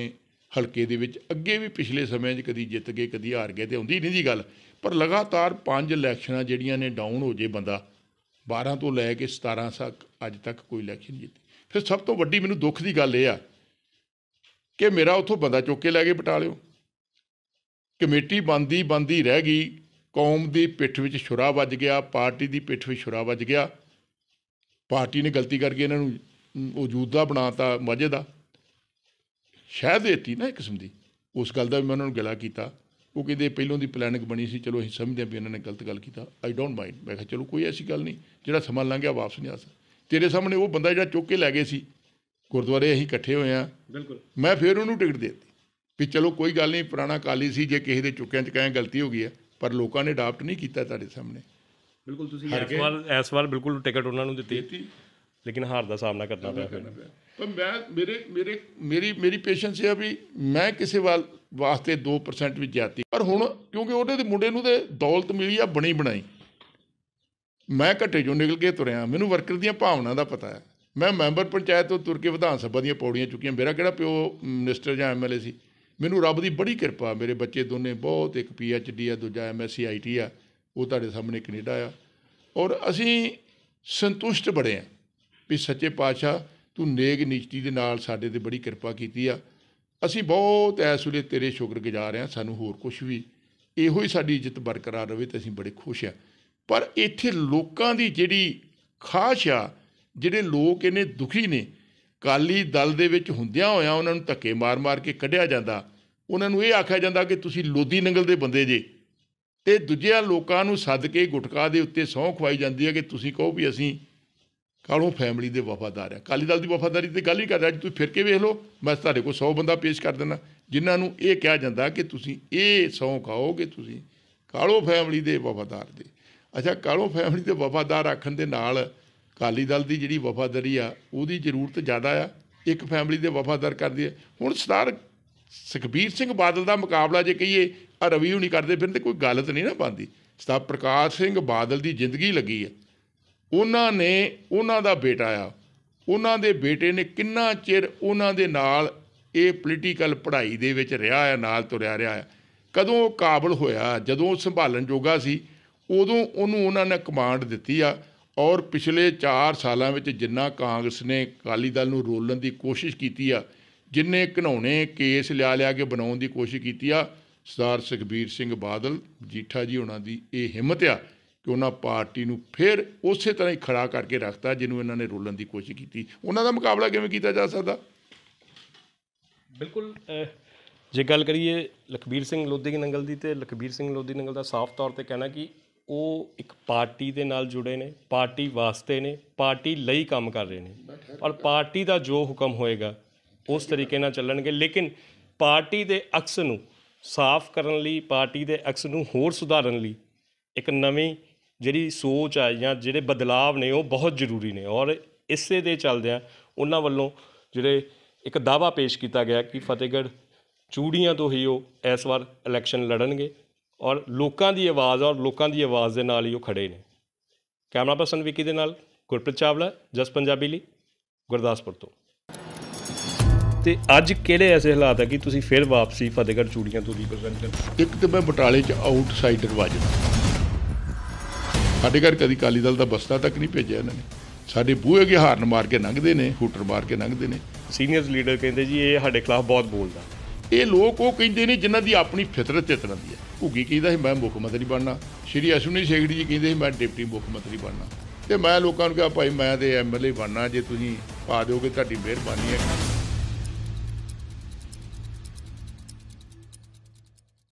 B: ਹਲਕੇ ਦੇ ਵਿੱਚ ਅੱਗੇ ਵੀ ਪਿਛਲੇ ਸਮਿਆਂ 'ਚ ਕਦੀ ਜਿੱਤ ਗਏ ਕਦੀ ਹਾਰ ਗਏ ਤੇ ਹੁੰਦੀ ਨਹੀਂ ਦੀ ਗੱਲ ਪਰ ਲਗਾਤਾਰ ਪੰਜ ਇਲੈਕਸ਼ਨਾਂ ਜਿਹੜੀਆਂ ਨੇ ਡਾਊਨ ਹੋ ਜੇ ਬੰਦਾ 12 ਤੋਂ ਲੈ ਕੇ 17 ਤੱਕ ਅੱਜ ਤੱਕ ਕੋਈ ਇਲੈਕਸ਼ਨ ਜਿੱਤੀ ਫਿਰ ਸਭ ਤੋਂ ਵੱਡੀ ਮੈਨੂੰ ਦੁੱਖ ਦੀ ਗੱਲ ਇਹ ਆ ਕਿ ਮੇਰਾ ਉੱਥੋਂ ਬੰਦਾ ਚੁੱਕ ਕੇ ਲੈ ਗਏ ਬਟਾਲਿਓ ਕਮੇਟੀ ਬੰਦੀ ਬੰਦੀ ਰਹਿ ਗਈ ਕੌਮ ਦੀ ਪਿੱਠ ਵਿੱਚ ਛੁਰਾ ਵੱਜ ਗਿਆ ਪਾਰਟੀ ਦੀ ਪਿੱਠ ਵਿੱਚ ਛੁਰਾ ਵੱਜ ਗਿਆ ਪਾਰਟੀ ਨੇ ਗਲਤੀ ਕਰਕੇ ਇਹਨਾਂ ਨੂੰ ਮੌਜੂਦਾ ਬਣਾਤਾ ਮਜੇ ਦਾ ਸ਼ਹਿਦ ਦਿੱਤੀ ਨਾ ਇੱਕ ਕਿਸਮ ਦੀ ਉਸ ਗੱਲ ਦਾ ਵੀ ਮੈਂ ਉਹਨਾਂ ਨੂੰ ਗਲਾ ਕੀਤਾ ਉਹ ਕਹਿੰਦੇ ਪਹਿਲੋਂ ਦੀ ਪਲੈਨਿੰਗ ਬਣੀ ਸੀ ਚਲੋ ਅਸੀਂ ਸਮਝਦੇ ਆਂ ਵੀ ਇਹਨਾਂ ਨੇ ਗਲਤ ਗੱਲ ਕੀਤਾ ਆਈ ਡੋਨਟ ਮਾਈਂਡ ਮੈਂ ਕਿਹਾ ਚਲੋ ਕੋਈ ਐਸੀ ਗੱਲ ਨਹੀਂ ਜਿਹੜਾ ਸਮਾਂ ਲੰਘ ਗਿਆ ਵਾਪਸ ਨਹੀਂ ਆ ਸਕਦਾ ਤੇਰੇ ਸਾਹਮਣੇ ਉਹ ਬੰਦਾ ਜਿਹੜਾ ਚੁੱਕ ਕੇ ਲੈ ਗਏ ਸੀ ਗੁਰਦੁਆਰੇ ਅਸੀਂ ਇਕੱਠੇ ਹੋਏ ਆ ਬਿਲਕੁਲ ਮੈਂ ਫੇਰ ਉਹਨੂੰ ਟਿਕਟ ਦੇ ਦਿੱਤੀ ਵੀ ਚਲੋ ਕੋਈ ਗੱਲ ਨਹੀਂ ਪੁਰਾਣਾ ਕਾਲੀ ਸੀ ਜੇ ਕਿਸੇ ਦੇ ਚੁੱਕਿਆਂ ਚ ਕਹੇ ਗਲਤੀ ਹੋ ਗਈ ਹੈ ਪਰ ਲੋਕਾਂ ਨੇ ਅਡਾਪਟ ਨਹੀਂ ਕੀਤਾ ਤੁਹਾਡੇ ਸਾਹਮਣੇ ਬਿਲਕੁਲ ਤੁਸੀਂ ਇਸ ਵਾਰ
A: ਇਸ ਵਾਰ ਬਿਲਕੁਲ ਟਿਕਟ ਉਹਨਾਂ ਨੂੰ ਦਿੱਤੀ ਲੇਕਿਨ ਹਾਰ ਦਾ ਸਾਹਮਣਾ ਕਰਨਾ ਪਿਆ
B: ਪਰ ਮੈਂ ਮੇਰੇ ਮੇਰੇ ਮੇਰੀ ਮੇਰੀ ਪੇਸ਼ੈਂਸ ਹੈ ਵੀ ਮੈਂ ਕਿਸੇ ਵਾਲ ਵਾਸਤੇ 2% ਵੀ ਜਾਤੀ ਪਰ ਹੁਣ ਕਿਉਂਕਿ ਉਹਦੇ ਦੇ ਮੁੰਡੇ ਨੂੰ ਤੇ ਦੌਲਤ ਮਿਲੀ ਆ ਬਣੀ ਬਣਾਈ ਮੈਂ ਘੱਟੇ ਜੋ ਨਿਕਲ ਕੇ ਤੁਰਿਆ ਮੈਨੂੰ ਵਰਕਰ ਦੀਆਂ ਭਾਵਨਾ ਦਾ ਪਤਾ ਹੈ ਮੈਂ ਮੈਂਬਰ ਪੰਚਾਇਤ ਤੋਂ ਤੁਰ ਕੇ ਵਿਧਾਨ ਸਭਾ ਦੀਆਂ ਪੌੜੀਆਂ ਚੁੱਕੀਆਂ ਮੇਰਾ ਕਿਹੜਾ ਪਿਓ ਮਿਨਿਸਟਰ ਜਾਂ ਐਮਐਲਏ ਸੀ ਮੈਨੂੰ ਰੱਬ ਦੀ ਬੜੀ ਕਿਰਪਾ ਮੇਰੇ ਬੱਚੇ ਦੋਨੇ ਬਹੁਤ ਇੱਕ ਪੀ ਐਚ ਡੀ ਆ ਦੂਜਾ M S C I T ਆ ਉਹ ਤੁਹਾਡੇ ਸਾਹਮਣੇ ਕੈਨੇਡਾ ਆ ਔਰ ਅਸੀਂ ਸੰਤੁਸ਼ਟ ਬੜੇ ਆ ਵੀ ਸੱਚੇ ਪਾਤਸ਼ਾਹ ਤੂੰ ਨੇਕ ਨਿਸ਼ਤੀ ਦੇ ਨਾਲ ਸਾਡੇ ਤੇ ਬੜੀ ਕਿਰਪਾ ਕੀਤੀ ਆ ਅਸੀਂ ਬਹੁਤ ਐਸ ਵੇਲੇ ਤੇਰੇ ਸ਼ੁਕਰ ਗੁਜ਼ਾਰ ਆ ਸਾਨੂੰ ਹੋਰ ਕੁਝ ਵੀ ਇਹੋ ਹੀ ਸਾਡੀ ਇੱਜ਼ਤ ਬਰਕਰਾਰ ਰਵੇ ਤੇ ਅਸੀਂ ਬੜੇ ਖੁਸ਼ ਆ ਪਰ ਇੱਥੇ ਲੋਕਾਂ ਦੀ ਜਿਹੜੀ ਖਾਸ਼ ਆ ਜਿਹੜੇ ਲੋਕ ਇਹਨੇ ਦੁਖੀ ਨੇ ਕਾਲੀ ਦਲ ਦੇ ਵਿੱਚ ਹੁੰਦਿਆਂ ਹੋਇਆਂ ਉਹਨਾਂ ਨੂੰ ਧੱਕੇ ਮਾਰ-ਮਾਰ ਕੇ ਕੱਢਿਆ ਜਾਂਦਾ ਉਹਨਾਂ ਨੂੰ ਇਹ ਆਖਿਆ ਜਾਂਦਾ ਕਿ ਤੁਸੀਂ ਲੋਦੀ ਨੰਗਲ ਦੇ ਬੰਦੇ ਜੇ ਤੇ ਦੂਜਿਆਂ ਲੋਕਾਂ ਨੂੰ ਸੱਦ ਕੇ ਗੁਟਕਾ ਦੇ ਉੱਤੇ ਸੌਂ ਖਵਾਈ ਜਾਂਦੀ ਹੈ ਕਿ ਤੁਸੀਂ ਕਹੋ ਵੀ ਅਸੀਂ ਕਾਲੋਂ ਫੈਮਿਲੀ ਦੇ ਵਫਾਦਾਰ ਆ ਕਾਲੀ ਦਲ ਦੀ ਵਫਾਦਾਰੀ ਤੇ ਗੱਲ ਹੀ ਕਰਦਾ ਅੱਜ ਤੁਸੀਂ ਫਿਰ ਕੇ ਵੇਖ ਲਓ ਮੈਂ ਤੁਹਾਡੇ ਕੋਲ 100 ਬੰਦਾ ਪੇਸ਼ ਕਰ ਦਿੰਦਾ ਜਿਨ੍ਹਾਂ ਨੂੰ ਇਹ ਕਿਹਾ ਜਾਂਦਾ ਕਿ ਤੁਸੀਂ ਇਹ ਸੌਂ ਖਾਓ ਕਿ ਤੁਸੀਂ ਕਾਲੋ ਫੈਮਿਲੀ ਦੇ ਵਫਾਦਾਰ ਦੇ ਅੱਛਾ ਕਾਲੋ ਫੈਮਿਲੀ ਦੇ ਵਫਾਦਾਰ ਆਖਣ ਦੇ ਨਾਲ ਅਕਾਲੀ ਦਲ ਦੀ ਜਿਹੜੀ ਵਫਾਦਾਰੀ ਆ ਉਹਦੀ ਜ਼ਰੂਰਤ ਜ਼ਿਆਦਾ ਆ ਇੱਕ ਫੈਮਿਲੀ ਦੇ ਵਫਾਦਾਰ ਕਰਦੀ ਹੈ ਹੁਣ ਸਰਦਾਰ ਸੁਖਬੀਰ ਸਿੰਘ ਬਾਦਲ ਦਾ ਮੁਕਾਬਲਾ ਜੇ ਕਹੀਏ ਆ ਰਵੀ ਹੁਣੀ ਕਰਦੇ ਫਿਰ ਤੇ ਕੋਈ ਗਲਤ ਨਹੀਂ ਨਾ ਪਾਉਂਦੀ ਸਰਦਾਰ ਪ੍ਰਕਾਸ਼ ਸਿੰਘ ਬਾਦਲ ਦੀ ਜ਼ਿੰਦਗੀ ਲੱਗੀ ਹੈ ਉਹਨਾਂ ਨੇ ਉਹਨਾਂ ਦਾ ਬੇਟਾ ਆ ਉਹਨਾਂ ਦੇ ਬੇਟੇ ਨੇ ਕਿੰਨਾ ਚਿਰ ਉਹਨਾਂ ਦੇ ਨਾਲ ਇਹ ਪੋਲੀਟੀਕਲ ਪੜ੍ਹਾਈ ਦੇ ਵਿੱਚ ਰਿਹਾ ਆ ਨਾਲ ਤੁਰਿਆ ਰਿਹਾ ਆ ਕਦੋਂ ਉਹ ਕਾਬਲ ਹੋਇਆ ਜਦੋਂ ਸੰਭਾਲਣ ਜੋਗਾ ਸੀ ਉਦੋਂ ਉਹਨੂੰ ਉਹਨਾਂ ਨੇ ਕਮਾਂਡ ਦਿੱਤੀ ਆ ਔਰ ਪਿਛਲੇ 4 ਸਾਲਾਂ ਵਿੱਚ ਜਿੰਨਾ ਕਾਂਗਰਸ ਨੇ ਅਕਾਲੀ ਦਲ ਨੂੰ ਰੋਲਣ ਦੀ ਕੋਸ਼ਿਸ਼ ਕੀਤੀ ਆ ਜਿੰਨੇ ਘਣਾਉਣੇ ਕੇਸ ਲਿਆ ਲਿਆ ਕੇ ਬਣਾਉਣ ਦੀ ਕੋਸ਼ਿਸ਼ ਕੀਤੀ ਆ ਸਰਦਾਰ ਸੁਖਬੀਰ ਸਿੰਘ ਬਾਦਲ ਜੀਠਾ ਜੀ ਉਹਨਾਂ ਦੀ ਇਹ ਹਿੰਮਤ ਆ ਕਿ ਉਹਨਾਂ ਪਾਰਟੀ ਨੂੰ ਫਿਰ ਉਸੇ ਤਰ੍ਹਾਂ ਹੀ ਖੜਾ ਕਰਕੇ ਰੱਖਤਾ ਜਿਹਨੂੰ ਇਹਨਾਂ ਨੇ ਰੋਲਣ ਦੀ ਕੋਸ਼ਿਸ਼ ਕੀਤੀ ਉਹਨਾਂ ਦਾ ਮੁਕਾਬਲਾ ਕਿਵੇਂ ਕੀਤਾ ਜਾ ਸਕਦਾ
A: ਬਿਲਕੁਲ ਜੇ ਗੱਲ ਕਰੀਏ ਲਖਬੀਰ ਸਿੰਘ ਲੋਧੀ ਨੰਗਲ ਦੀ ਤੇ ਲਖਬੀਰ ਸਿੰਘ ਲੋਧੀ ਨੰਗਲ ਦਾ ਸਾਫ਼ ਤੌਰ ਤੇ ਕਹਿਣਾ ਕਿ ਉਹ ਇੱਕ ਪਾਰਟੀ ਦੇ ਨਾਲ ਜੁੜੇ ਨੇ ਪਾਰਟੀ ਵਾਸਤੇ ਨੇ ਪਾਰਟੀ ਲਈ ਕੰਮ ਕਰ ਰਹੇ ਨੇ ਔਰ ਪਾਰਟੀ ਦਾ ਜੋ ਹੁਕਮ ਹੋਏਗਾ ਉਸ ਤਰੀਕੇ ਨਾਲ ਚੱਲਣਗੇ ਲੇਕਿਨ ਪਾਰਟੀ ਦੇ ਅਕਸ ਨੂੰ ਸਾਫ਼ ਕਰਨ ਲਈ ਪਾਰਟੀ ਦੇ ਅਕਸ ਨੂੰ ਹੋਰ ਸੁਧਾਰਨ ਲਈ ਇੱਕ ਨਵੀਂ ਜਿਹੜੀ ਸੋਚ ਆ ਜਾਂ ਜਿਹੜੇ ਬਦਲਾਵ ਨੇ ਉਹ ਬਹੁਤ ਜ਼ਰੂਰੀ ਨੇ ਔਰ ਇਸੇ ਦੇ ਚੱਲਦਿਆਂ ਉਹਨਾਂ ਵੱਲੋਂ ਜਿਹੜੇ ਇੱਕ ਦਾਵਾ ਪੇਸ਼ ਕੀਤਾ ਗਿਆ ਕਿ ਫਤਿਹਗੜ੍ਹ ਚੂੜੀਆਂ ਤੋਂ ਹੀ ਉਹ ਇਸ ਵਾਰ ਇਲੈਕਸ਼ਨ ਲੜਨਗੇ ਔਰ ਲੋਕਾਂ ਦੀ ਆਵਾਜ਼ ਔਰ ਲੋਕਾਂ ਦੀ ਆਵਾਜ਼ ਦੇ ਨਾਲ ਹੀ ਉਹ ਖੜੇ ਨੇ ਕੈਮਰਾ ਪਰਸਨ ਵਿਕੀ ਦੇ ਨਾਲ ਗੁਰਪ੍ਰੀਤ ਚਾਵਲਾ ਜਸ ਪੰਜਾਬੀ ਲਈ ਗੁਰਦਾਸਪੁਰ ਤੋਂ ਤੇ ਅੱਜ ਕਿਹੜੇ ਐਸੇ ਹਾਲਾਤ ਆ ਕਿ ਤੁਸੀਂ ਫਿਰ ਵਾਪਸੀ
B: ਫਤਿਹਗੜ੍ਹ ਚੂੜੀਆਂ ਤੋਂ ਰਿਪਰੈਜ਼ੈਂਟ ਕਰ ਇੱਕ ਤੇ ਮੈਂ ਬਟਾਲੇ 'ਚ ਆਊਟਸਾਈਡਰ ਵੱਜਦਾ ਸਾਡੇ ਘਰ ਕਦੀ ਕਾਲੀ ਦਲ ਦਾ ਬਸਤਾ ਤੱਕ ਨਹੀਂ ਭੇਜਿਆ ਇਹਨਾਂ ਨੇ ਸਾਡੇ ਬੂਹੇ ਅਗੇ ਹਾਰਨ ਮਾਰ ਕੇ ਲੰਘਦੇ ਨੇ ਹੂਟਰ ਮਾਰ ਕੇ ਲੰਘਦੇ ਨੇ ਸੀਨੀਅਰਸ ਲੀਡਰ ਕਹਿੰਦੇ ਜੀ ਇਹ ਸਾਡੇ ਖਿਲਾਫ ਬਹੁਤ ਬੋਲਦਾ ਇਹ ਲੋਕ ਉਹ ਕਹਿੰਦੇ ਨੇ ਜਿਨ੍ਹਾਂ ਦੀ ਆਪਣੀ ਫਿਤਰਤ ਇਸ ਦੀ ਹੈ ਘੁੱਗੀ ਕਹਿੰਦਾ ਸੀ ਮੈਂ ਮੁੱਖ ਮੰਤਰੀ ਬਣਨਾ ਸ਼੍ਰੀ ਅਸ਼ਵਨੀ ਸ਼ੇਖੜੀ ਜੀ ਕਹਿੰਦੇ ਸੀ ਮੈਂ ਡਿਪਟੀ ਮੁੱਖ ਮੰਤਰੀ ਬਣਨਾ ਤੇ ਮੈਂ ਲੋਕਾਂ ਨੂੰ ਕਿਹਾ ਭਾਈ ਮੈਂ ਤੇ ਐਮਐਲਏ ਬਣਨਾ ਜੇ ਤੁਸੀਂ ਪਾ ਦਿਓਗੇ ਤੁਹਾਡੀ ਮਿਹਰਬਾਨੀ ਹੈ